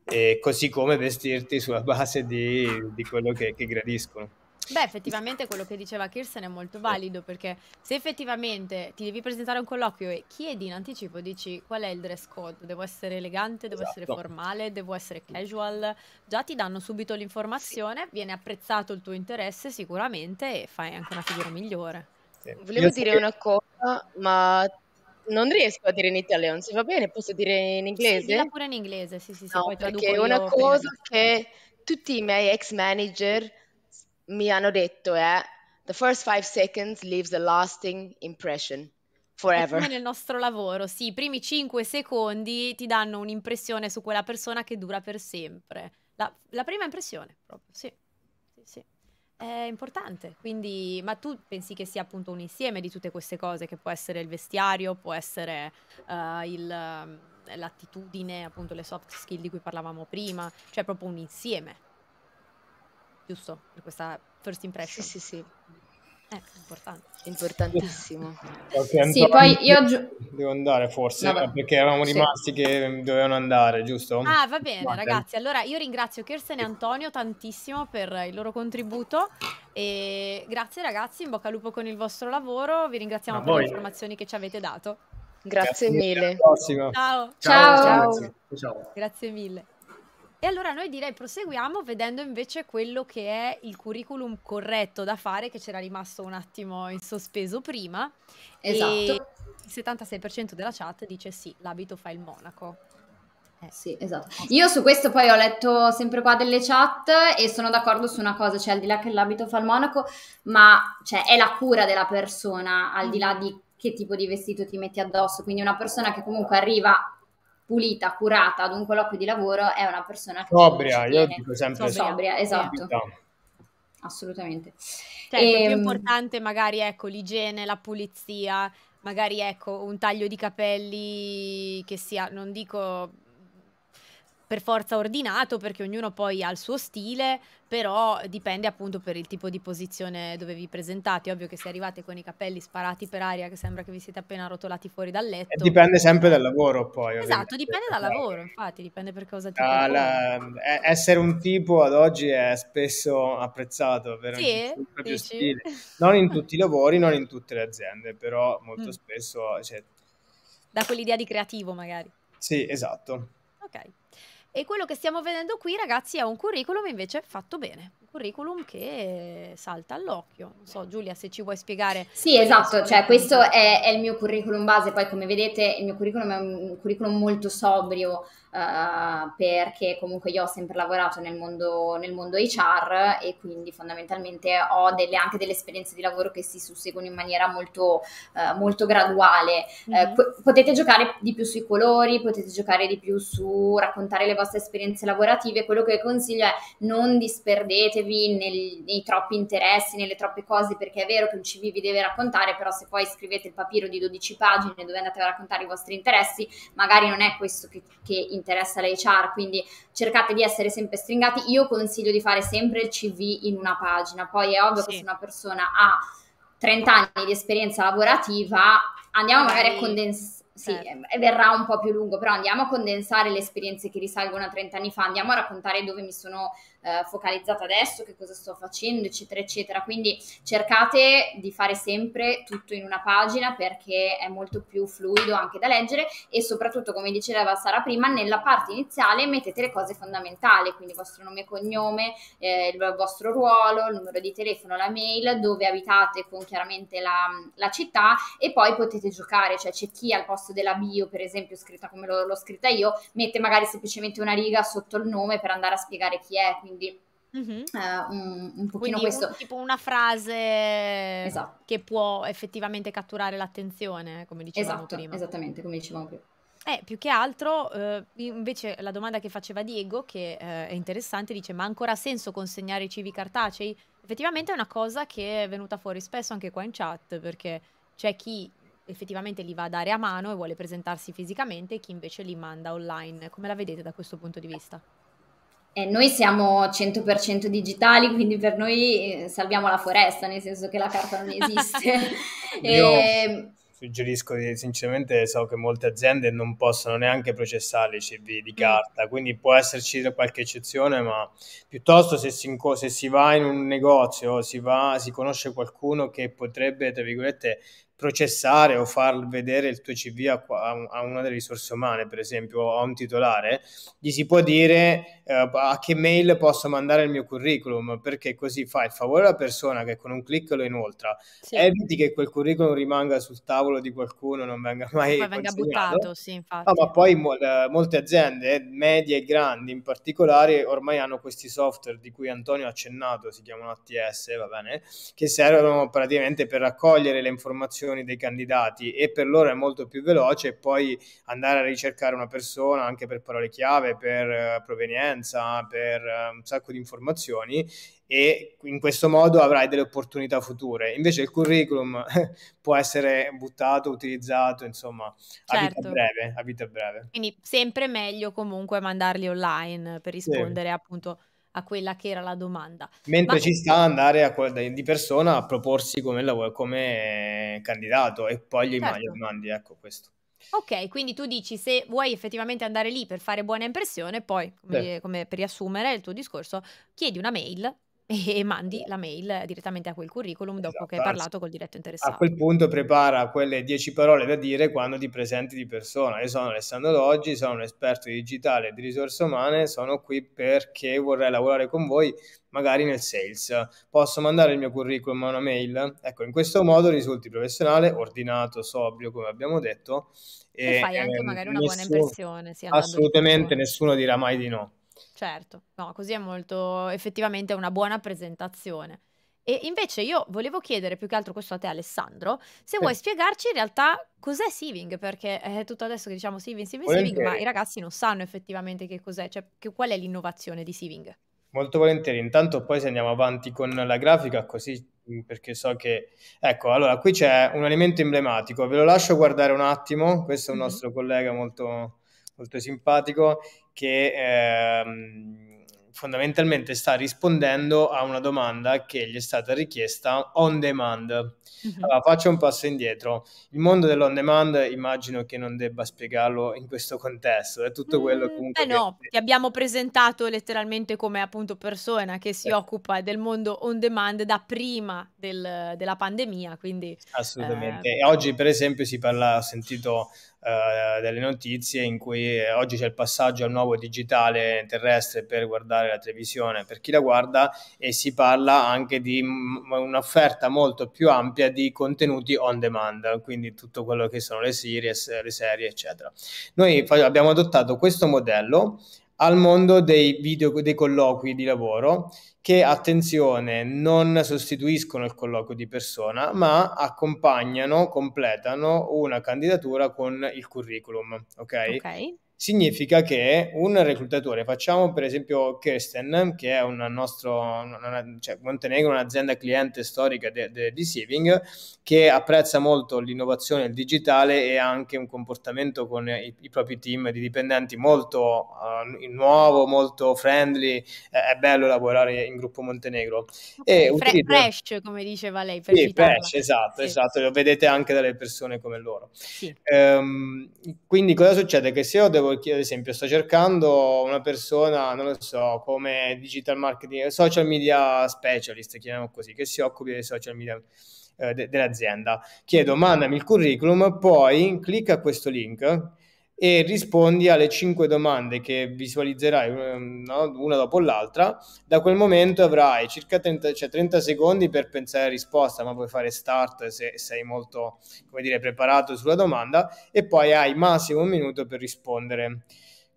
E così come vestirti sulla base di, di quello che, che gradiscono. Beh, effettivamente quello che diceva Kirsten è molto valido perché se effettivamente ti devi presentare a un colloquio e chiedi in anticipo, dici qual è il dress code, devo essere elegante, devo esatto. essere formale, devo essere casual, già ti danno subito l'informazione, viene apprezzato il tuo interesse sicuramente e fai anche una figura migliore. Sì. Volevo dire una cosa, ma non riesco a dire in italiano, se va bene posso dire in inglese? Sì, pure in inglese, sì sì sì, no, poi traduco perché è una cosa prima. che tutti i miei ex manager mi hanno detto è eh, The first five seconds leaves a lasting impression. Forever. È come nel nostro lavoro, sì, i primi cinque secondi ti danno un'impressione su quella persona che dura per sempre. La, la prima impressione, proprio, sì. sì, sì. È importante, quindi, ma tu pensi che sia appunto un insieme di tutte queste cose, che può essere il vestiario, può essere uh, il, ehm, l'attitudine, appunto le soft skill di cui parlavamo prima, cioè proprio un insieme giusto? Per questa first impression. Sì, sì, sì. Eh, importante. Importantissimo. Okay, sì, poi io aggi- devo andare forse no, perché eravamo rimasti sì. che dovevano andare, giusto? Ah, va bene, Guarda. ragazzi. Allora io ringrazio Kirsten e Antonio tantissimo per il loro contributo. E grazie, ragazzi. In bocca al lupo con il vostro lavoro. Vi ringraziamo A per voi. le informazioni che ci avete dato. Grazie, grazie mille. Ciao. Ciao. Ciao. Ciao. Grazie mille. E allora noi direi proseguiamo vedendo invece quello che è il curriculum corretto da fare, che c'era rimasto un attimo in sospeso prima. Esatto. il 76% della chat dice sì, l'abito fa il monaco. Eh. Sì, esatto. Io su questo poi ho letto sempre qua delle chat e sono d'accordo su una cosa, cioè al di là che l'abito fa il monaco, ma cioè, è la cura della persona, al di là mm. di che tipo di vestito ti metti addosso. Quindi una persona che comunque arriva pulita, curata ad un colloquio di lavoro è una persona che... Sobria, io dico sempre sobria. sobria esatto. Sì. Assolutamente. Cioè, e, è più ehm, importante magari ecco, l'igiene, la pulizia, magari ecco, un taglio di capelli che sia, non dico per forza ordinato perché ognuno poi ha il suo stile, però dipende appunto per il tipo di posizione dove vi presentate. Ovvio che se arrivate con i capelli sparati per aria che sembra che vi siete appena rotolati fuori dal eh, letto. E dipende sempre dal lavoro poi. Ovviamente. Esatto, dipende dal lavoro, infatti, dipende per cosa ti ah, la, eh, Essere un tipo ad oggi è spesso apprezzato, ovvero sì, proprio stile. Non in tutti i lavori, non in tutte le aziende, però molto mm. spesso... Cioè... Da quell'idea di creativo magari. Sì, esatto. Ok. E quello che stiamo vedendo qui, ragazzi, è un curriculum invece fatto bene curriculum che salta all'occhio. Non so, Giulia, se ci vuoi spiegare. Sì, esatto, cioè questo è, è, il mio curriculum base, poi come vedete il mio curriculum è un curriculum molto sobrio uh, perché comunque io ho sempre lavorato nel mondo, nel mondo HR e quindi fondamentalmente ho delle, anche delle esperienze di lavoro che si susseguono in maniera molto, uh, molto graduale. Mm-hmm. Uh, po- potete giocare di più sui colori, potete giocare di più su raccontare le vostre esperienze lavorative, quello che consiglio è non disperdetevi perdervi nel, nei troppi interessi, nelle troppe cose, perché è vero che un CV vi deve raccontare, però se poi scrivete il papiro di 12 pagine dove andate a raccontare i vostri interessi, magari non è questo che, che interessa l'HR, quindi cercate di essere sempre stringati. Io consiglio di fare sempre il CV in una pagina, poi è ovvio sì. che se una persona ha 30 anni di esperienza lavorativa, andiamo magari a condensare sì, certo. Ehm, verrà un po' più lungo, però andiamo a condensare le esperienze che risalgono a 30 anni fa, andiamo a raccontare dove mi sono eh, focalizzata adesso, che cosa sto facendo, eccetera, eccetera. Quindi cercate di fare sempre tutto in una pagina perché è molto più fluido anche da leggere e soprattutto, come diceva Sara prima, nella parte iniziale mettete le cose fondamentali, quindi il vostro nome e cognome, eh, il vostro ruolo, il numero di telefono, la mail, dove abitate con chiaramente la, la città e poi potete giocare, cioè c'è chi al posto posto della bio, per esempio, scritta come lo, l'ho scritta io, mette magari semplicemente una riga sotto il nome per andare a spiegare chi è, quindi... Mm-hmm. Uh, un, un pochino Quindi questo. Un, tipo una frase esatto. che può effettivamente catturare l'attenzione, eh, come dicevamo esatto, prima. Esattamente, come dicevamo prima. Eh, più che altro, eh, invece, la domanda che faceva Diego, che eh, è interessante, dice: Ma ha ancora senso consegnare i cibi cartacei? Effettivamente è una cosa che è venuta fuori spesso anche qua in chat, perché c'è chi effettivamente li va a dare a mano e vuole presentarsi fisicamente e chi invece li manda online. Come la vedete da questo punto di vista? Eh, noi siamo 100% digitali, quindi per noi eh, salviamo la foresta, nel senso che la carta non esiste. e... Ehm, suggerisco, sinceramente, so che molte aziende non possono neanche processare i CV di mm. carta, quindi può esserci qualche eccezione, ma piuttosto se si, se si va in un negozio, si, va, si conosce qualcuno che potrebbe, tra virgolette, processare o far vedere il tuo CV a, a, una delle risorse umane, per esempio a un titolare, gli si può dire eh, a che mail posso mandare il mio curriculum, perché così fa il favore alla persona che con un clic lo inoltra. Sì. Eviti che quel curriculum rimanga sul tavolo di qualcuno, non venga mai venga buttato, sì, infatti. No, ma poi mol- eh, molte aziende, eh, medie e grandi in particolare, ormai hanno questi software di cui Antonio ha accennato, si chiamano ATS, va bene, che servono praticamente per raccogliere le informazioni motivazioni dei candidati e per loro è molto più veloce poi andare a ricercare una persona anche per parole chiave, per eh, provenienza, per eh, un sacco di informazioni e in questo modo avrai delle opportunità future. Invece il curriculum può essere buttato, utilizzato, insomma, certo. a, vita certo. breve, a, vita breve, Quindi sempre meglio comunque mandarli online per rispondere sì. appunto a quella che era la domanda. Mentre Ma... ci sta andare a, di persona a proporsi come, lavoro, come candidato e poi gli certo. mandi, ecco questo. Ok, quindi tu dici se vuoi effettivamente andare lì per fare buona impressione, poi, come, come per riassumere il tuo discorso, chiedi una mail e mandi la mail direttamente a quel curriculum esatto, dopo che hai parlato col diretto interessato. A quel punto prepara quelle dieci parole da dire quando ti presenti di persona. Io sono Alessandro Loggi, sono un esperto di digitale e di risorse umane, sono qui perché vorrei lavorare con voi magari nel sales. Posso mandare il mio curriculum a una mail? Ecco, in questo modo risulti professionale, ordinato, sobrio, come abbiamo detto. E, e fai anche ehm, magari una nessuno, buona impressione. Sì, assolutamente nessuno dirà mai di no. Certo, no, così è molto effettivamente una buona presentazione. E invece io volevo chiedere più che altro questo a te Alessandro, se sì. vuoi spiegarci in realtà cos'è Saving, perché è tutto adesso che diciamo Saving, Saving, Saving, ma i ragazzi non sanno effettivamente che cos'è, cioè che, qual è l'innovazione di Saving. Molto volentieri, intanto poi se andiamo avanti con la grafica così perché so che... Ecco, allora qui c'è un elemento emblematico, ve lo lascio guardare un attimo, questo è un nostro mm-hmm. collega molto, molto simpatico che ehm, fondamentalmente sta rispondendo a una domanda che gli è stata richiesta on demand allora, faccio un passo indietro. Il mondo dell'on demand immagino che non debba spiegarlo in questo contesto, è tutto quello comunque... Beh che... no, ti abbiamo presentato letteralmente come appunto persona che si eh. occupa del mondo on demand da prima del, della pandemia, quindi... Assolutamente, eh... e oggi per esempio si parla, ho sentito Uh, delle notizie in cui eh, oggi c'è il passaggio al nuovo digitale terrestre per guardare la televisione per chi la guarda e si parla anche di m- mm, un'offerta molto più ampia ampia di contenuti on demand, quindi tutto quello che sono le series, le serie, eccetera. Noi abbiamo adottato questo modello al mondo dei video, dei colloqui di lavoro che, attenzione, non sostituiscono il colloquio di persona, ma accompagnano, completano una candidatura con il curriculum, ok? okay significa che un reclutatore, facciamo per esempio Kirsten, che è un nostro, una, cioè Montenegro, un'azienda cliente storica de, de, di Saving, che apprezza molto l'innovazione il digitale e anche un comportamento con i, i propri team di dipendenti molto uh, nuovo, molto friendly, è bello lavorare in gruppo Montenegro. Okay, e fre- utilizza... Fresh, come diceva lei, per sì, fresh, esatto, sì. esatto, lo vedete anche dalle persone come loro. Sì. Um, quindi cosa succede? Che se io devo perché io ad esempio sto cercando una persona, non lo so, come digital marketing, social media specialist, chiamiamo così, che si occupi dei social media eh, de- dell'azienda. Chiedo, mandami il curriculum, poi clicca questo link e rispondi alle cinque domande che visualizzerai ehm, no? una dopo l'altra, da quel momento avrai circa 30, cioè 30, secondi per pensare alla risposta, ma puoi fare start se sei molto dire, preparato sulla domanda e poi hai massimo un minuto per rispondere.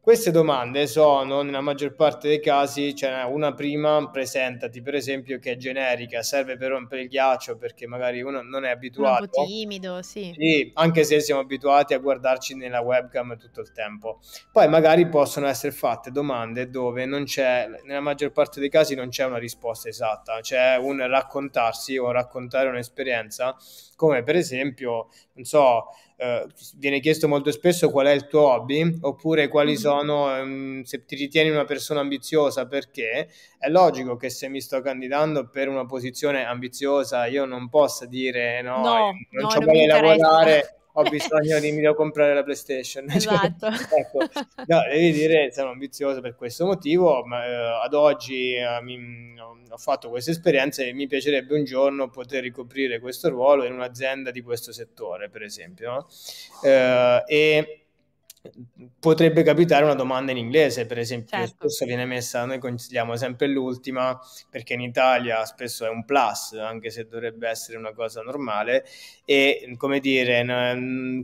Queste domande sono nella maggior parte dei casi, cioè una prima presentati per esempio che è generica, serve per rompere il ghiaccio perché magari uno non è abituato. Un po' timido, sì. sì. Anche se siamo abituati a guardarci nella webcam tutto il tempo. Poi magari possono essere fatte domande dove non c'è, nella maggior parte dei casi non c'è una risposta esatta, c'è un raccontarsi o raccontare un'esperienza come per esempio, non so, eh, viene chiesto molto spesso qual è il tuo hobby oppure quali mm-hmm. sono, ehm, se ti ritieni una persona ambiziosa, perché è logico che se mi sto candidando per una posizione ambiziosa io non possa dire no, no eh, non no, voglia di lavorare ho bisogno di, mi devo comprare la PlayStation. Cioè, esatto. Cioè, ecco. No, devi dire, sono ambizioso per questo motivo, ma eh, ad oggi eh, mi, ho fatto questa esperienza e mi piacerebbe un giorno poter ricoprire questo ruolo in un'azienda di questo settore, per esempio. Eh, e potrebbe capitare una domanda in inglese, per esempio, certo. spesso viene messa, noi consigliamo sempre l'ultima, perché in Italia spesso è un plus, anche se dovrebbe essere una cosa normale, e come dire,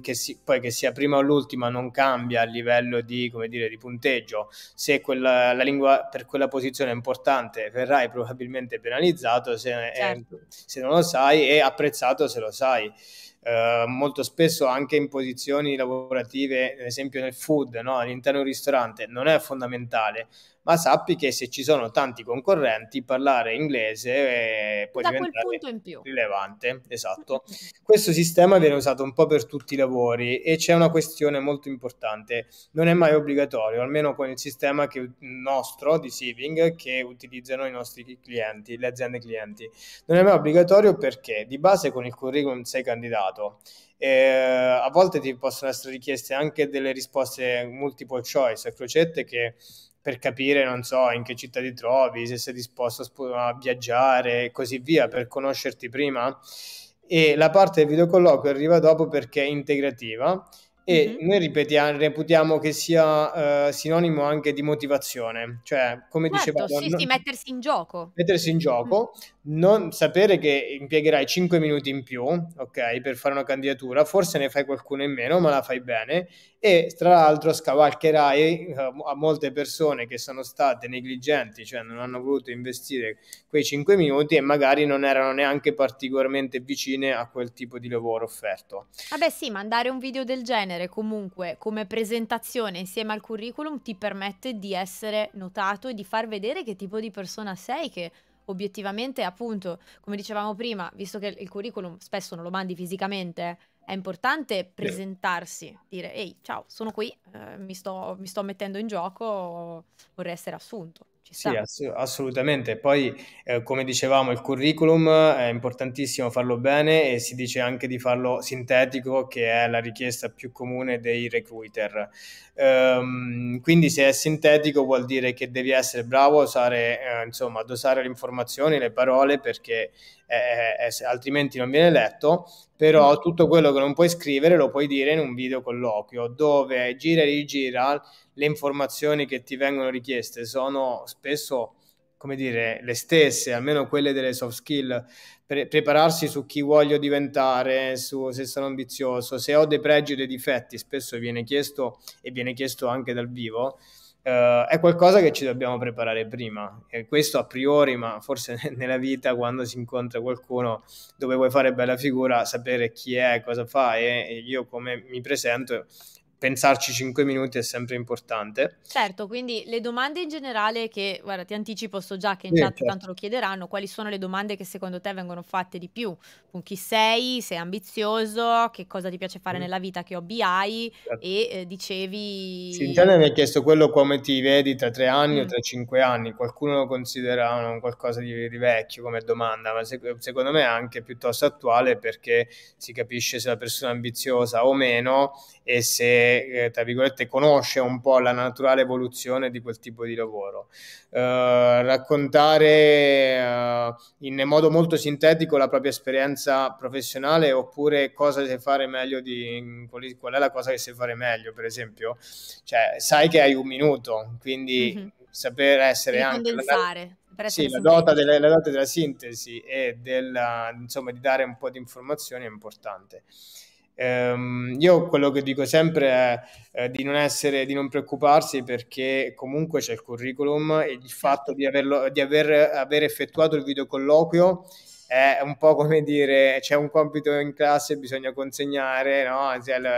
che si, poi che sia prima o l'ultima non cambia a livello di, dire, di punteggio, se quella, la lingua per quella posizione è importante verrai probabilmente penalizzato se, certo. è, se non lo sai e apprezzato se lo sai. Eh, molto spesso anche in posizioni lavorative, ad esempio nel food, no? all'interno di un ristorante, non è fondamentale, ma sappi che se ci sono tanti concorrenti, parlare inglese eh, può da diventare in rilevante. Esatto. Questo sistema viene usato un po' per tutti i lavori e c'è una questione molto importante. Non è mai obbligatorio, almeno con il sistema che, nostro di Saving che utilizzano i nostri clienti, le aziende clienti. Non è mai obbligatorio perché di base con il curriculum sei candidato e eh, a volte ti possono essere richieste anche delle risposte multiple choice a crocette che per capire, non so, in che città ti trovi, se sei disposto a, sp- a viaggiare e così via, per conoscerti prima. E la parte del videocolloquio arriva dopo perché è integrativa e mm-hmm. noi ripetiamo, reputiamo che sia uh, sinonimo anche di motivazione, cioè come certo, dicevamo... Sì, non... sì, mettersi in gioco. Mettersi in gioco, mm-hmm. non sapere che impiegherai 5 minuti in più, ok, per fare una candidatura, forse ne fai qualcuno in meno, ma la fai bene e tra l'altro scavalcherai uh, a molte persone che sono state negligenti, cioè non hanno voluto investire quei 5 minuti e magari non erano neanche particolarmente vicine a quel tipo di lavoro offerto. Vabbè sì, mandare un video del genere genere comunque come presentazione insieme al curriculum ti permette di essere notato e di far vedere che tipo di persona sei che obiettivamente appunto come dicevamo prima visto che il curriculum spesso non lo mandi fisicamente è importante presentarsi dire ehi ciao sono qui eh, mi, sto, mi sto mettendo in gioco vorrei essere assunto ci sta. Sì, ass- assolutamente. Poi, eh, come dicevamo, il curriculum eh, è importantissimo farlo bene e si dice anche di farlo sintetico, che è la richiesta più comune dei recruiter. Um, quindi, se è sintetico, vuol dire che devi essere bravo a usare, eh, insomma, dosare le informazioni, le parole, perché eh, eh, eh altrimenti non viene letto però mm. tutto quello che non puoi scrivere lo puoi dire in un video colloquio dove gira e rigira le informazioni che ti vengono richieste sono spesso come dire le stesse almeno quelle delle soft skill Pre- prepararsi su chi voglio diventare su se sono ambizioso se ho dei pregi o dei difetti spesso viene chiesto e viene chiesto anche dal vivo Uh, è qualcosa che ci dobbiamo preparare prima. E questo a priori, ma forse nella vita, quando si incontra qualcuno dove vuoi fare bella figura, sapere chi è, cosa fa e, e io come mi presento pensarci 5 minuti è sempre importante. Certo, quindi le domande in generale che, guarda, ti anticipo, so già che in sì, chat certo. tanto lo chiederanno, quali sono le domande che secondo te vengono fatte di più? Con chi sei? Sei ambizioso? Che cosa ti piace fare mm. nella vita? Che hobby hai? Certo. E eh, dicevi... Sì, in genere mi ha chiesto quello come ti vedi tra tre anni mm. o tra cinque anni. Qualcuno lo considera qualcosa di, di vecchio come domanda, ma se, secondo me è anche piuttosto attuale perché si capisce se la persona è ambiziosa o meno e se eh, tra virgolette, conosce un po' la naturale evoluzione di quel tipo di lavoro. Eh, raccontare eh, in modo molto sintetico la propria esperienza professionale oppure cosa sai fare meglio di qual è la cosa che sai fare meglio, per esempio. Cioè, sai che hai un minuto, quindi mm-hmm. saper essere Devi anche... Condensare. Sì, la dota, delle, la dota, della sintesi e della, insomma, di dare un po' di informazioni è importante. Um, io quello che dico sempre è eh, di, non essere, di non preoccuparsi perché comunque c'è il curriculum e il certo. fatto di, averlo, di aver, aver, effettuato il videocolloquio è un po' come dire c'è un compito in classe bisogna consegnare, no?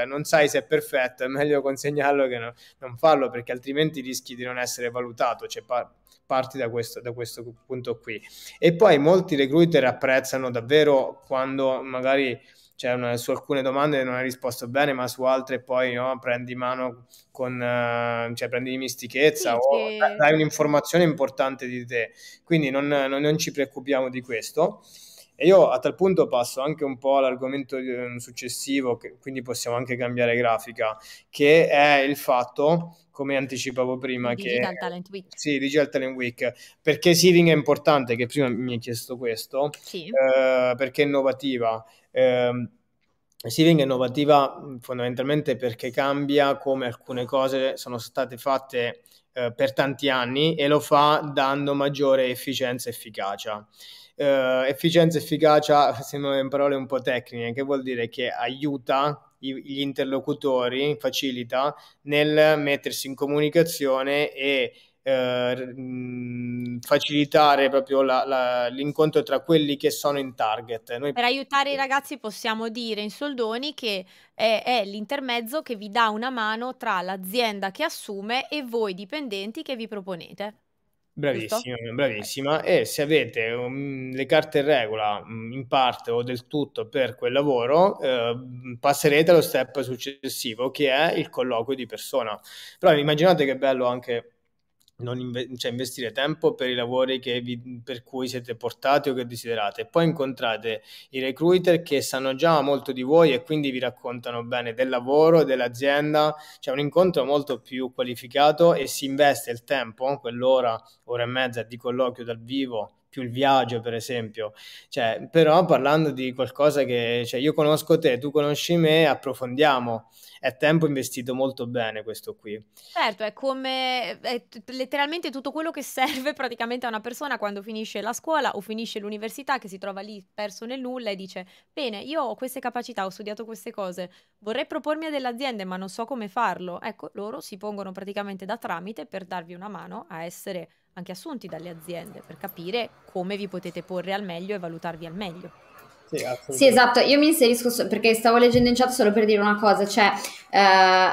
non sai se è perfetto, è meglio consegnarlo che no, non farlo perché altrimenti rischi di non essere valutato, cioè par- parti da questo, da questo punto qui. E poi molti recruiter apprezzano davvero quando magari cioè una, su alcune domande non hai risposto bene, ma su altre poi no, prendi mano con, uh, cioè prendi mistichezza sì, o sì. dai un'informazione importante di te. Quindi non, non, non, ci preoccupiamo di questo. E io a tal punto passo anche un po' all'argomento ehm, successivo, che, quindi possiamo anche cambiare grafica, che è il fatto come anticipavo prima. Digital che, Talent Week. Sì, Digital Talent Week. Perché Seeding è importante, che prima mi hai chiesto questo, sì. eh, perché è innovativa. Eh, Seeding è innovativa mm, fondamentalmente perché cambia come alcune cose sono state fatte eh, per tanti anni e lo fa dando maggiore efficienza e efficacia. Eh, efficienza e efficacia sono parole un po' tecniche, che vuol dire che aiuta gli interlocutori facilita nel mettersi in comunicazione e eh, mm, facilitare proprio la, la, l'incontro tra quelli che sono in target. Noi... Per aiutare i ragazzi possiamo dire in soldoni che è, è, l'intermezzo che vi dà una mano tra l'azienda che assume e voi dipendenti che vi proponete. Bravissima, bravissima. E se avete um, le carte in regola mm, in parte o del tutto per quel lavoro, eh, passerete allo step successivo che è il colloquio di persona. Però immaginate che bello anche non inve- cioè investire tempo per i lavori vi- per cui siete portati o che desiderate. Poi incontrate i recruiter che sanno già molto di voi e quindi vi raccontano bene del lavoro, dell'azienda, C'è un incontro molto più qualificato e si investe il tempo, quell'ora, ora e mezza di colloquio dal vivo più il viaggio, per esempio. Cioè, però parlando di qualcosa che cioè, io conosco te, tu conosci me, approfondiamo. È tempo investito molto bene questo qui. Certo, è come è letteralmente tutto quello che serve praticamente a una persona quando finisce la scuola o finisce l'università che si trova lì perso nel nulla e dice "Bene, io ho queste capacità, ho studiato queste cose, vorrei propormi a delle aziende, ma non so come farlo". Ecco, loro si pongono praticamente da tramite per darvi una mano a essere anche assunti dalle aziende per capire come vi potete porre al meglio e valutarvi al meglio. Sì, sì esatto, io mi inserisco perché stavo leggendo in chat solo per dire una cosa, cioè eh,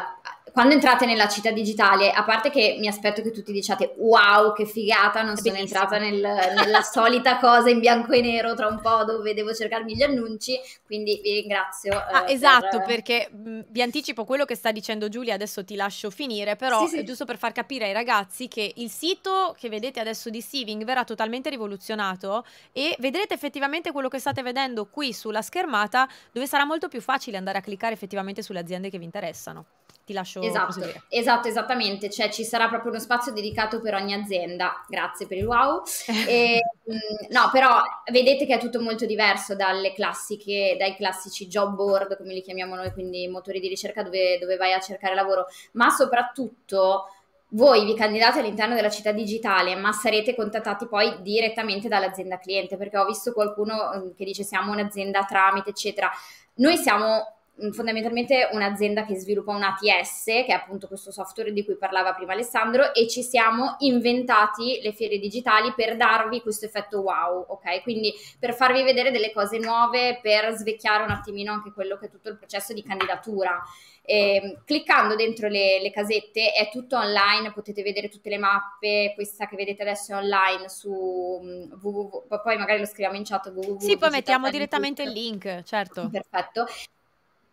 quando entrate nella città digitale, a parte che mi aspetto che tutti diciate wow, che figata, non sono entrata nel, nella solita cosa in bianco e nero tra un po' dove devo cercarmi gli annunci, quindi vi ringrazio. Eh, ah, eh, esatto, per... perché mh, mm, vi anticipo quello che sta dicendo Giulia, adesso ti lascio finire, però sì, sì. è giusto per far capire ai ragazzi che il sito che vedete adesso di Saving verrà totalmente rivoluzionato e vedrete effettivamente quello che state vedendo qui sulla schermata, dove sarà molto più facile andare a cliccare effettivamente sulle aziende che vi interessano. Ti lascio Esatto, esatto, esattamente, cioè ci sarà proprio uno spazio dedicato per ogni azienda, grazie per il wow. E, mm, no, però vedete che è tutto molto diverso dalle classiche, dai classici job board, come li chiamiamo noi, quindi motori di ricerca dove, dove vai a cercare lavoro, ma soprattutto voi vi candidate all'interno della città digitale, ma sarete contattati poi direttamente dall'azienda cliente, perché ho visto qualcuno mm, che dice siamo un'azienda tramite, eccetera. Noi siamo Mm, fondamentalmente un'azienda che sviluppa un ATS, che è appunto questo software di cui parlava prima Alessandro, e ci siamo inventati le fiere digitali per darvi questo effetto wow, ok? Quindi per farvi vedere delle cose nuove, per svecchiare un attimino anche quello che è tutto il processo di candidatura. E, ehm, cliccando dentro le, le, casette è tutto online, potete vedere tutte le mappe, questa che vedete adesso è online su mm, www, poi magari lo scriviamo in chat www. Sì, poi mettiamo direttamente tutto. il link, certo. Perfetto.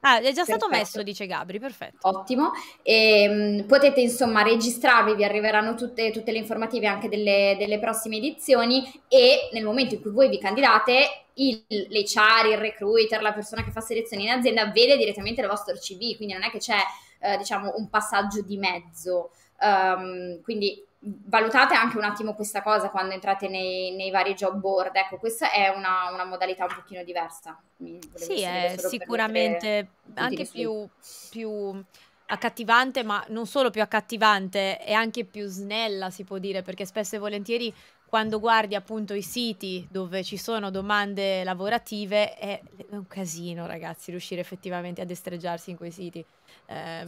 Ah, è già stato messo, dice Gabri, perfetto. Ottimo. E, ehm, potete insomma registrarvi, vi arriveranno tutte, tutte le informative anche delle, delle, prossime edizioni e nel momento in cui voi vi candidate, il, l'HR, il recruiter, la persona che fa selezione in azienda vede direttamente il vostro CV, quindi non è che c'è eh, diciamo un passaggio di mezzo. Um, quindi valutate anche un attimo questa cosa quando entrate nei, nei vari job board. Ecco, questa è una, una modalità un pochino diversa. Sì, è sicuramente anche più, più, accattivante, ma non solo più accattivante, è anche più snella, si può dire, perché spesso e volentieri quando guardi appunto i siti dove ci sono domande lavorative è un casino ragazzi riuscire effettivamente a destreggiarsi in quei siti eh,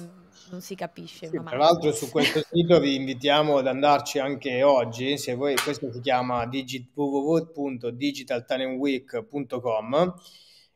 non si capisce sì, tra l'altro su questo sito vi invitiamo ad andarci anche oggi se voi questo si chiama digit, www.digitaltalentweek.com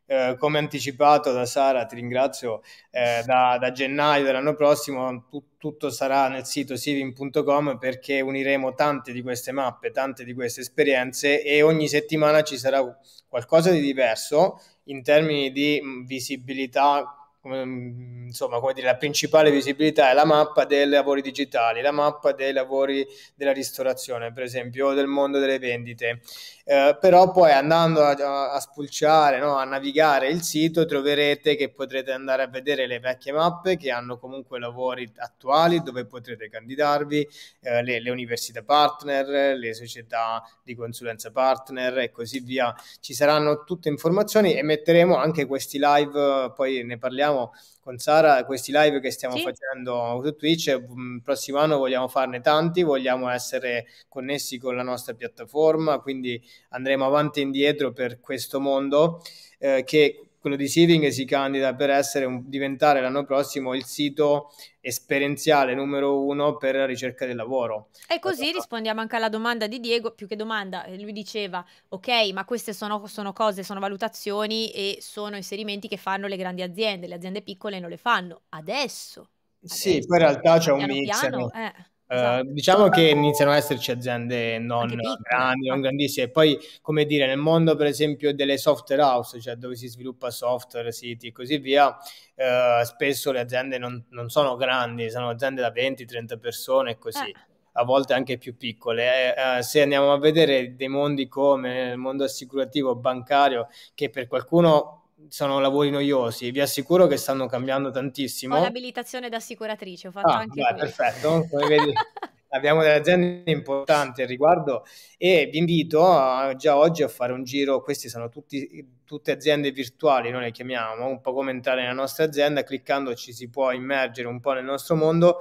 eh, come anticipato da Sara, ti ringrazio, eh, da, da, gennaio dell'anno prossimo tu, tutto sarà nel sito sivin.com perché uniremo tante di queste mappe, tante di queste esperienze e ogni settimana ci sarà qualcosa di diverso in termini di visibilità Mm, insomma, come dire, la principale visibilità è la mappa dei lavori digitali, la mappa dei lavori della ristorazione, per esempio, o del mondo delle vendite. Eh, però poi andando a, a spulciare, no, a navigare il sito, troverete che potrete andare a vedere le vecchie mappe che hanno comunque lavori attuali dove potrete candidarvi, eh, le, le università partner, le società di consulenza partner e così via. Ci saranno tutte informazioni e metteremo anche questi live, poi ne parliamo abbiamo con Sara questi live che stiamo sì. facendo su Twitch. Il mm, prossimo anno vogliamo farne tanti, vogliamo essere connessi con la nostra piattaforma, quindi andremo avanti e indietro per questo mondo eh, che quello di Seeding si candida per un, diventare l'anno prossimo il sito esperienziale numero uno per la ricerca del lavoro. E così rispondiamo anche alla domanda di Diego, più che domanda, eh, lui diceva, ok, ma queste sono, sono cose, sono valutazioni e sono inserimenti che fanno le grandi aziende, le aziende piccole non le fanno. Adesso. adesso sì, poi in realtà c'è un piano, mix. Piano, eh Esatto. Eh, diciamo che iniziano ad esserci aziende non grandi, non grandissime. Poi, come dire, nel mondo per esempio delle software house, cioè dove si sviluppa software, siti e così via, uh, spesso le aziende non, non, sono grandi, sono aziende da 20-30 persone e così. Eh. A volte anche più piccole. Uh, se andiamo a vedere dei mondi come il mondo assicurativo, bancario, che per qualcuno sono lavori noiosi, vi assicuro che stanno cambiando tantissimo. Ho l'abilitazione da assicuratrice, ho fatto ah, anche beh, perfetto, come vedi abbiamo delle aziende importanti al riguardo e vi invito a, già oggi a fare un giro, queste sono tutti, tutte aziende virtuali, noi le chiamiamo, un po' come entrare nella nostra azienda, cliccando ci si può immergere un po' nel nostro mondo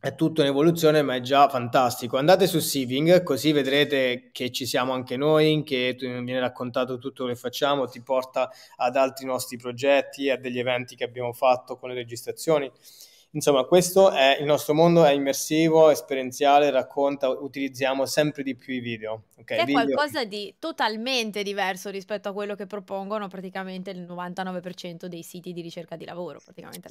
è tutto in evoluzione, ma è già fantastico. Andate su Siving, così vedrete che ci siamo anche noi, che viene raccontato tutto quello che facciamo, ti porta ad altri nostri progetti, a degli eventi che abbiamo fatto con le registrazioni. Insomma, questo è il nostro mondo, è immersivo, esperienziale, racconta, utilizziamo sempre di più i video. Okay, che è qualcosa di totalmente diverso rispetto a quello che propongono praticamente il 99% dei siti di ricerca di lavoro.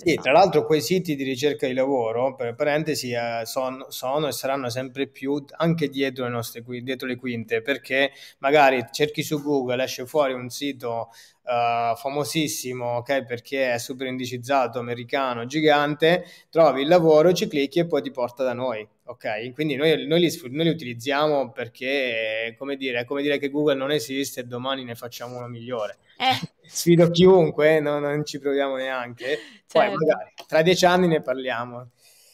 Sì, tra l'altro quei siti di ricerca di lavoro, per parentesi, eh, sono e saranno sempre più anche dietro le, nostre, dietro le quinte, perché magari cerchi su Google, esce fuori un sito Uh, famosissimo, ok? Perché è super indicizzato, americano, gigante, trovi il lavoro, ci clicchi e poi ti porta da noi ok? Quindi noi, noi, li, noi, li, utilizziamo perché, come dire, è come dire che Google non esiste e domani ne facciamo uno migliore. Eh. Sfido chiunque, no, non ci proviamo neanche. Certo. Poi magari tra dieci anni ne parliamo.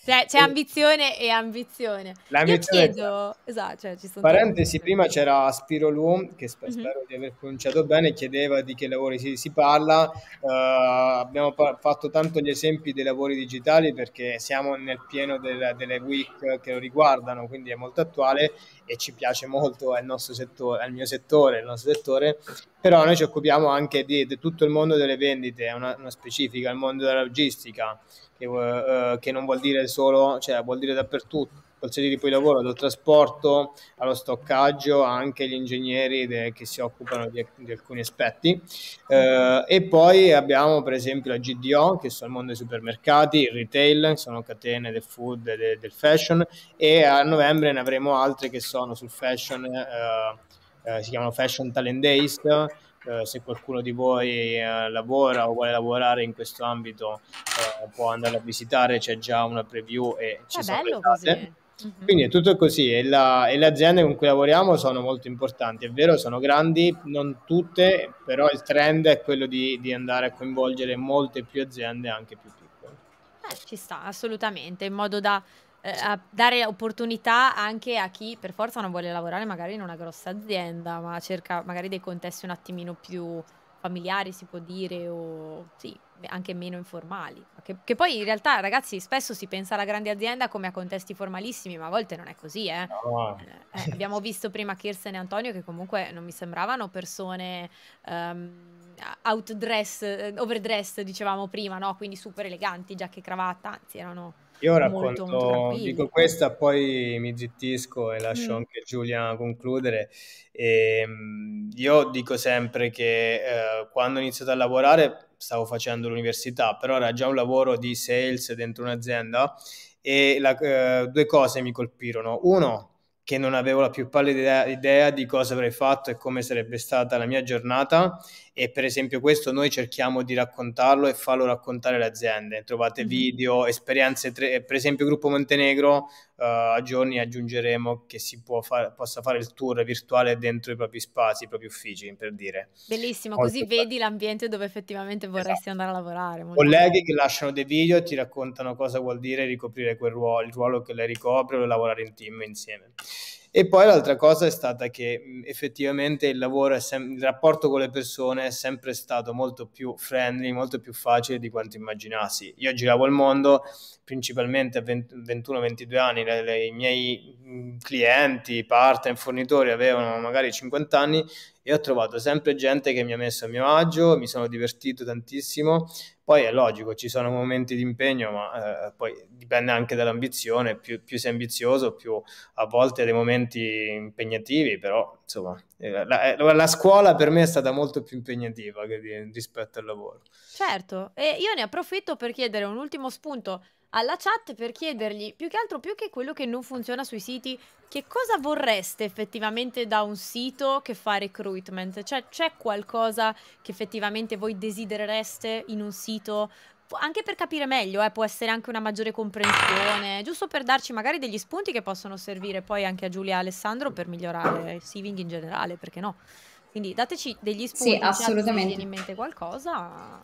Cioè, c'è eh. ambizione e ambizione. L'ambizione Io chiedo... Esatto, cioè, ci sono Parentesi, prima c'era Spiro Lu, che sper- mm-hmm. spero di aver pronunciato bene, chiedeva di che lavori si, si parla. Uh, abbiamo par- fatto tanto gli esempi dei lavori digitali perché siamo nel pieno del, delle week che lo riguardano, quindi è molto attuale e ci piace molto, è il nostro settore, è il mio settore, il nostro settore. Però noi ci occupiamo anche di, di tutto il mondo delle vendite, una, una specifica, il mondo della logistica, che, uh, che, non vuol dire solo, cioè vuol dire dappertutto, qualsiasi tipo di lavoro, dal trasporto allo stoccaggio, anche gli ingegneri de- che si occupano di, di alcuni aspetti. Uh, e poi abbiamo per esempio la GDO, che sono il mondo dei supermercati, il retail, che sono catene del food de- del fashion, e a novembre ne avremo altre che sono sul fashion, uh, si chiamano Fashion Talent Days eh, se qualcuno di voi eh, lavora o vuole lavorare in questo ambito eh, può andare a visitare, c'è già una preview e ci sono bello mm-hmm. Quindi è tutto così e, la, e, le aziende con cui lavoriamo sono molto importanti, è vero sono grandi, non tutte, però il trend è quello di, di andare a coinvolgere molte più aziende anche più piccole. Eh, ci sta assolutamente, in modo da eh, a dare opportunità anche a chi per forza non vuole lavorare magari in una grossa azienda, ma cerca magari dei contesti un attimino più familiari, si può dire, o sì, anche meno informali. Che, che poi in realtà, ragazzi, spesso si pensa alla grande azienda come a contesti formalissimi, ma a volte non è così, eh. No. Eh, eh abbiamo visto prima Kirsten e Antonio che comunque non mi sembravano persone... Um, outdress, overdress dicevamo prima, no? Quindi super eleganti, giacche e cravatta, anzi erano io racconto, molto, molto dico questa, poi mi zittisco e lascio mm. anche Giulia concludere. E, ehm, io dico sempre che eh, quando ho iniziato a lavorare stavo facendo l'università, però era già un lavoro di sales dentro un'azienda e la, eh, due cose mi colpirono. Uno, che non avevo la più pallida idea, idea di cosa avrei fatto e come sarebbe stata la mia giornata e per esempio questo noi cerchiamo di raccontarlo e farlo raccontare alle aziende. Trovate mm-hmm. video, esperienze, tre, per esempio Gruppo Montenegro, uh, a giorni aggiungeremo che si far, possa fare il tour virtuale dentro i propri spazi, i propri uffici, per dire. Bellissimo, molto così bello. vedi l'ambiente dove effettivamente vorresti esatto. andare a lavorare. Colleghi bello. che lasciano dei video e ti raccontano cosa vuol dire ricoprire quel ruolo, il ruolo che lei ricopre o lavorare in team insieme. E poi l'altra cosa è stata che effettivamente il lavoro, sem- il rapporto con le persone è sempre stato molto più friendly, molto più facile di quanto immaginassi. Io giravo il mondo principalmente a 21-22 anni, le- le- i miei clienti, partner, fornitori avevano magari 50 anni e ho trovato sempre gente che mi ha messo a mio agio, mi sono divertito tantissimo poi è logico, ci sono momenti di impegno, ma eh, poi dipende anche dall'ambizione, più, più, sei ambizioso, più a volte dei momenti impegnativi, però insomma eh, eh, la, la scuola per me è stata molto più impegnativa di, rispetto al lavoro. Certo, e io ne approfitto per chiedere un ultimo spunto alla chat per chiedergli più che altro, più che quello che non funziona sui siti, che cosa vorreste effettivamente da un sito che fa recruitment? Cioè c'è qualcosa che effettivamente voi desiderereste in un sito? Anche per capire meglio, eh, può essere anche una maggiore comprensione, giusto per darci magari degli spunti che possono servire poi anche a Giulia e Alessandro per migliorare il saving in generale, perché no? Quindi dateci degli spunti, cioè, sì, assolutamente. vi viene in mente qualcosa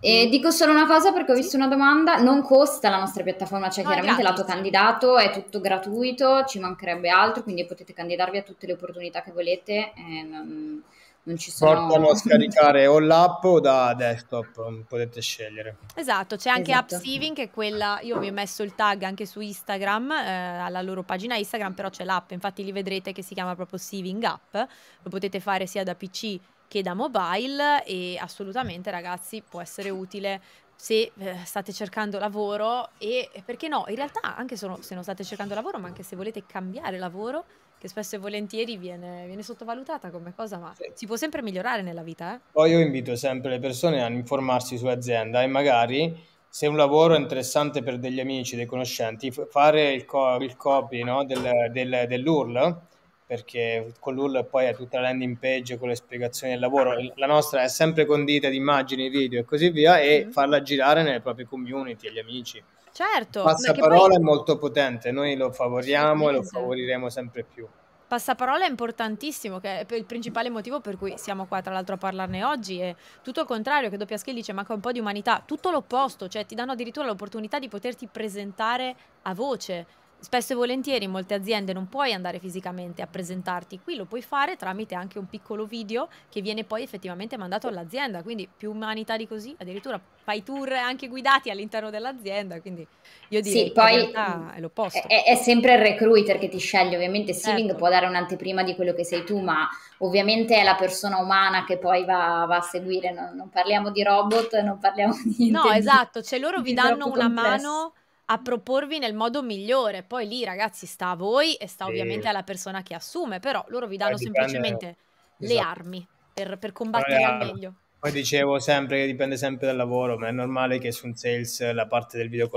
e mm. dico solo una cosa perché ho visto una domanda, non costa la nostra piattaforma, cioè no, chiaramente l'autocandidato è tutto gratuito, ci mancherebbe altro, quindi potete candidarvi a tutte le opportunità che volete. Non, non ci sono... Portano a scaricare o l'app o da desktop, mm, potete scegliere. Esatto, c'è anche esatto. AppSaving che è quella, io vi ho messo il tag anche su Instagram, eh, alla loro pagina Instagram, però c'è l'app, infatti li vedrete che si chiama proprio Saving App, lo potete fare sia da PC che da mobile e assolutamente ragazzi può essere utile se eh, state cercando lavoro e perché no, in realtà anche se, no, se non state cercando lavoro, ma anche se volete cambiare lavoro, che spesso e volentieri viene, viene sottovalutata come cosa, ma sì. si può sempre migliorare nella vita. Eh? Poi io invito sempre le persone a informarsi su azienda e magari se un lavoro è interessante per degli amici, dei conoscenti, fare il, co- il copy no, del, del, dell'URL perché con l'URL poi è tutta la landing page con le spiegazioni del lavoro, la nostra è sempre condita di immagini, video e così via e mm-hmm. farla girare nelle proprie community, agli amici. Certo. Passaparola poi... è molto potente, noi lo favoriamo sì, e lo favoriremo sempre più. Passaparola è importantissimo, che è il principale motivo per cui siamo qua tra l'altro a parlarne oggi è tutto il contrario che Doppia Scale dice manca un po' di umanità, tutto l'opposto, cioè ti danno addirittura l'opportunità di poterti presentare a voce, Spesso e volentieri in molte aziende non puoi andare fisicamente a presentarti, qui lo puoi fare tramite anche un piccolo video che viene poi effettivamente mandato all'azienda, quindi più umanità di così, addirittura fai tour anche guidati all'interno dell'azienda, quindi io direi sì, poi è l'opposto. È, è, sempre il recruiter che ti sceglie, ovviamente Siving certo. può dare un'anteprima di quello che sei tu, ma ovviamente è la persona umana che poi va, va a seguire, non, non, parliamo di robot, non parliamo di... No, esatto, cioè loro vi danno una complesso. mano a proporvi nel modo migliore. Poi lì, ragazzi, sta a voi e sta sì. ovviamente alla persona che assume, però loro vi danno semplicemente esatto. le armi per, per combattere al meglio. Poi dicevo sempre che dipende sempre dal lavoro, ma è normale che su un sales la parte del video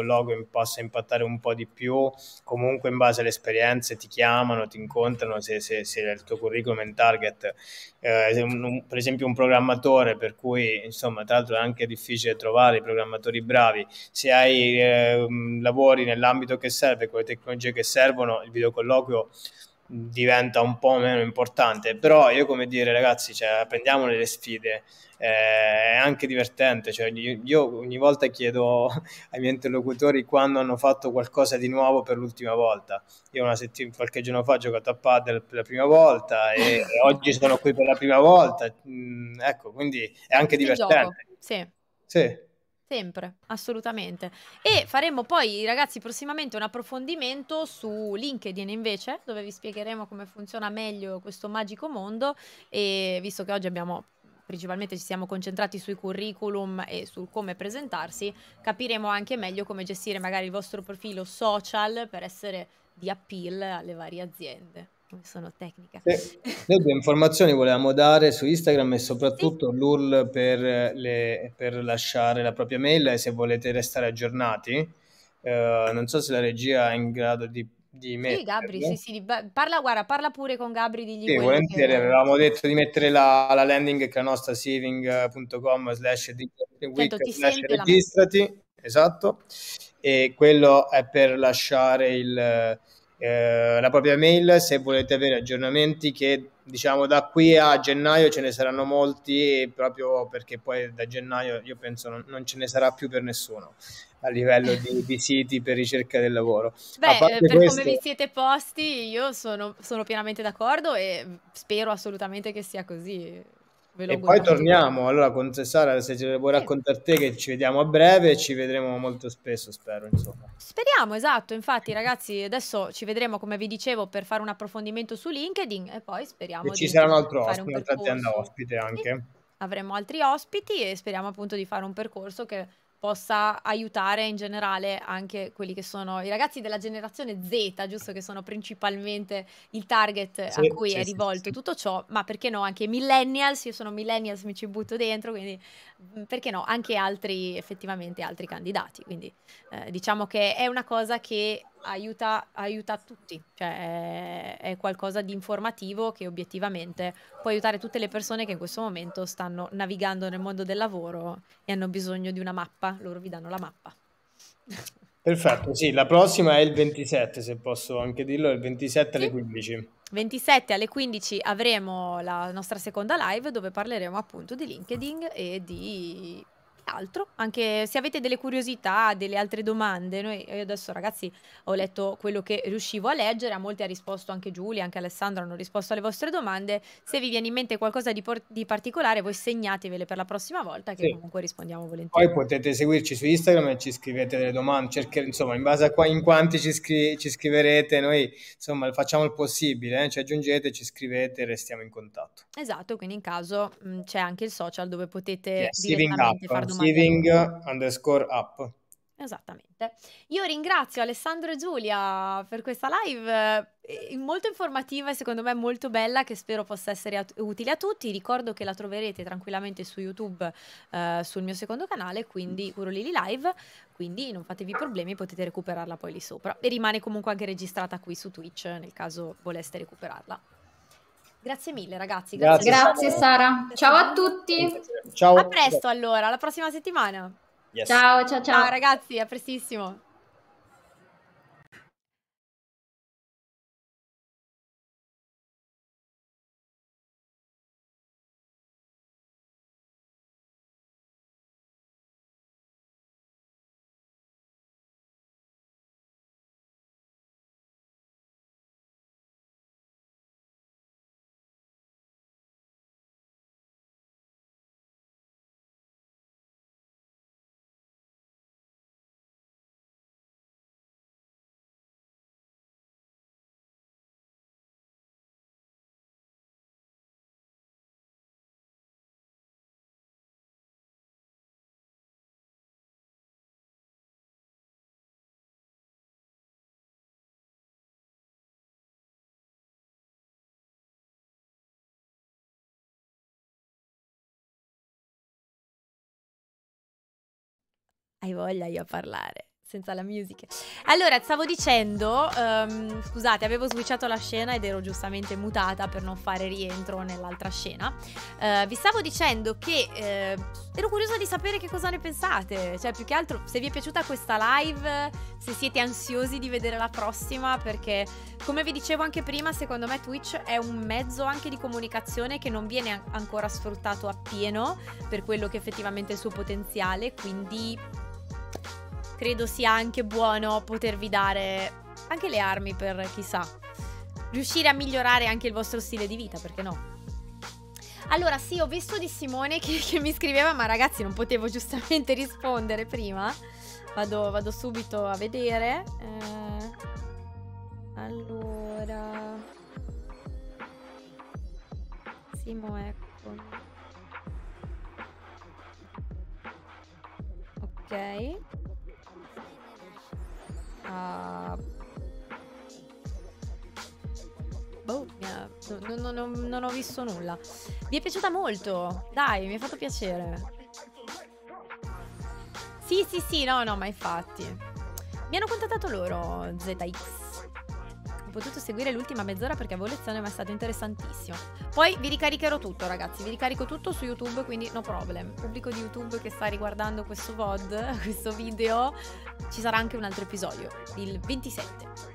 possa impattare un po' di più, comunque in base alle esperienze ti chiamano, ti incontrano se, se, se il tuo curriculum è in target. Eh, un, un, per esempio un programmatore, per cui insomma tra l'altro è anche difficile trovare i programmatori bravi, se hai eh, lavori nell'ambito che serve, con le tecnologie che servono, il videocolloquio diventa un po' meno importante. Però io come dire, ragazzi, cioè, prendiamole le sfide, eh, è anche divertente. Cioè, io ogni volta chiedo ai miei interlocutori quando hanno fatto qualcosa di nuovo per l'ultima volta. Io una settimana, qualche giorno fa ho giocato a padel per la prima volta e, oggi sono qui per la prima volta. Mm, ecco, quindi è anche divertente. Sì. sì. Sempre, assolutamente. E faremo poi, ragazzi, prossimamente un approfondimento su LinkedIn invece, dove vi spiegheremo come funziona meglio questo magico mondo e visto che oggi abbiamo principalmente ci siamo concentrati sui curriculum e sul come presentarsi, capiremo anche meglio come gestire magari il vostro profilo social per essere di appeal alle varie aziende sono tecnica. Sì. Noi due informazioni volevamo dare su Instagram e soprattutto sì. l'URL per, le, per, lasciare la propria mail e se volete restare aggiornati. Eh, non so se la regia è in grado di, di mettere. Sì, Gabri, sì, sì, parla, guarda, parla pure con Gabri di Sì, volentieri, che... avevamo detto di mettere la, la landing che è la nostra saving.com slash certo, registrati, esatto, e quello è per lasciare il eh, la propria mail se volete avere aggiornamenti che diciamo da qui a gennaio ce ne saranno molti proprio perché poi da gennaio io penso non, non ce ne sarà più per nessuno a livello di, di siti per ricerca del lavoro. Beh, per questo... come vi siete posti io sono, sono pienamente d'accordo e spero assolutamente che sia così. Ve lo e poi torniamo, allora con te, Sara, se ce vuoi raccontare te che ci vediamo a breve ci vedremo molto spesso spero insomma. Speriamo, esatto, infatti ragazzi adesso ci vedremo come vi dicevo per fare un approfondimento su LinkedIn e poi speriamo e ci sarà un altro ospite, un un'altra azienda ospite anche. Sì. Avremo altri ospiti e speriamo appunto di fare un percorso che possa aiutare in generale anche quelli che sono i ragazzi della generazione Z, giusto che sono principalmente il target sì, a cui sì, è rivolto sì, tutto ciò, ma perché no anche i millennials, io sono millennials, mi ci butto dentro, quindi mhmm, perché no anche altri effettivamente altri candidati. Quindi eh, diciamo che è una cosa che aiuta, aiuta tutti, cioè è, è qualcosa di informativo che obiettivamente può aiutare tutte le persone che in questo momento stanno navigando nel mondo del lavoro e hanno bisogno di una mappa, loro vi danno la mappa. Perfetto, sì, la prossima è il 27, se posso anche dirlo, il 27 sì. alle 15. 27 alle 15 avremo la nostra seconda live dove parleremo appunto di LinkedIn e di altro, anche se avete delle curiosità, delle altre domande, noi adesso ragazzi ho letto quello che riuscivo a leggere, a molti ha risposto anche Giulia, anche Alessandro hanno risposto alle vostre domande, se vi viene in mente qualcosa di, di particolare voi segnatevele per la prossima volta che sì. comunque rispondiamo volentieri. Poi potete seguirci su Instagram e ci scrivete delle domande, Cercare, insomma in base a qua, in quanti ci, scri ci scriverete, noi insomma facciamo il possibile, eh? ci aggiungete, ci scrivete e restiamo in contatto. Esatto, quindi in caso c'è anche il social dove potete yes, direttamente up, far domande receiving underscore app. Esattamente. Io ringrazio Alessandro e Giulia per questa live eh, molto informativa e secondo me molto bella che spero possa essere at- utile a tutti. Ricordo che la troverete tranquillamente su YouTube eh, sul mio secondo canale, quindi Curolili Live, quindi non fatevi problemi, potete recuperarla poi lì sopra e rimane comunque anche registrata qui su Twitch nel caso voleste recuperarla. Grazie mille ragazzi. Grazie, grazie Sara. Ciao a tutti. Ciao. A presto allora, la prossima settimana. Yes. Ciao, ciao, ciao. Ciao ragazzi, a prestissimo. Hai voglia io a parlare senza la musica. Allora, stavo dicendo, um, scusate, avevo switchato la scena ed ero giustamente mutata per non fare rientro nell'altra scena. Uh, vi stavo dicendo che uh, ero curiosa di sapere che cosa ne pensate, cioè più che altro se vi è piaciuta questa live, se siete ansiosi di vedere la prossima, perché come vi dicevo anche prima, secondo me Twitch è un mezzo anche di comunicazione che non viene ancora sfruttato appieno per quello che effettivamente è il suo potenziale, quindi credo sia anche buono potervi dare anche le armi per chissà riuscire a migliorare anche il vostro stile di vita, perché no? Allora, sì, ho visto di Simone che, che mi scriveva, ma ragazzi, non potevo giustamente rispondere prima. Vado, vado subito a vedere. Eh, allora. Simo, ecco. Ok a... Boh, non, non, non, non ho visto nulla. Vi è piaciuta molto? Dai, mi ha fatto piacere. Sì, sì, sì, no, no, ma infatti. Mi hanno contattato loro, ZX potuto seguire l'ultima mezz'ora perché avevo lezione ma è stato interessantissimo. Poi vi ricaricherò tutto ragazzi, vi ricarico tutto su YouTube quindi no problem. Pubblico di YouTube che sta riguardando questo VOD, questo video, ci sarà anche un altro episodio, il 27.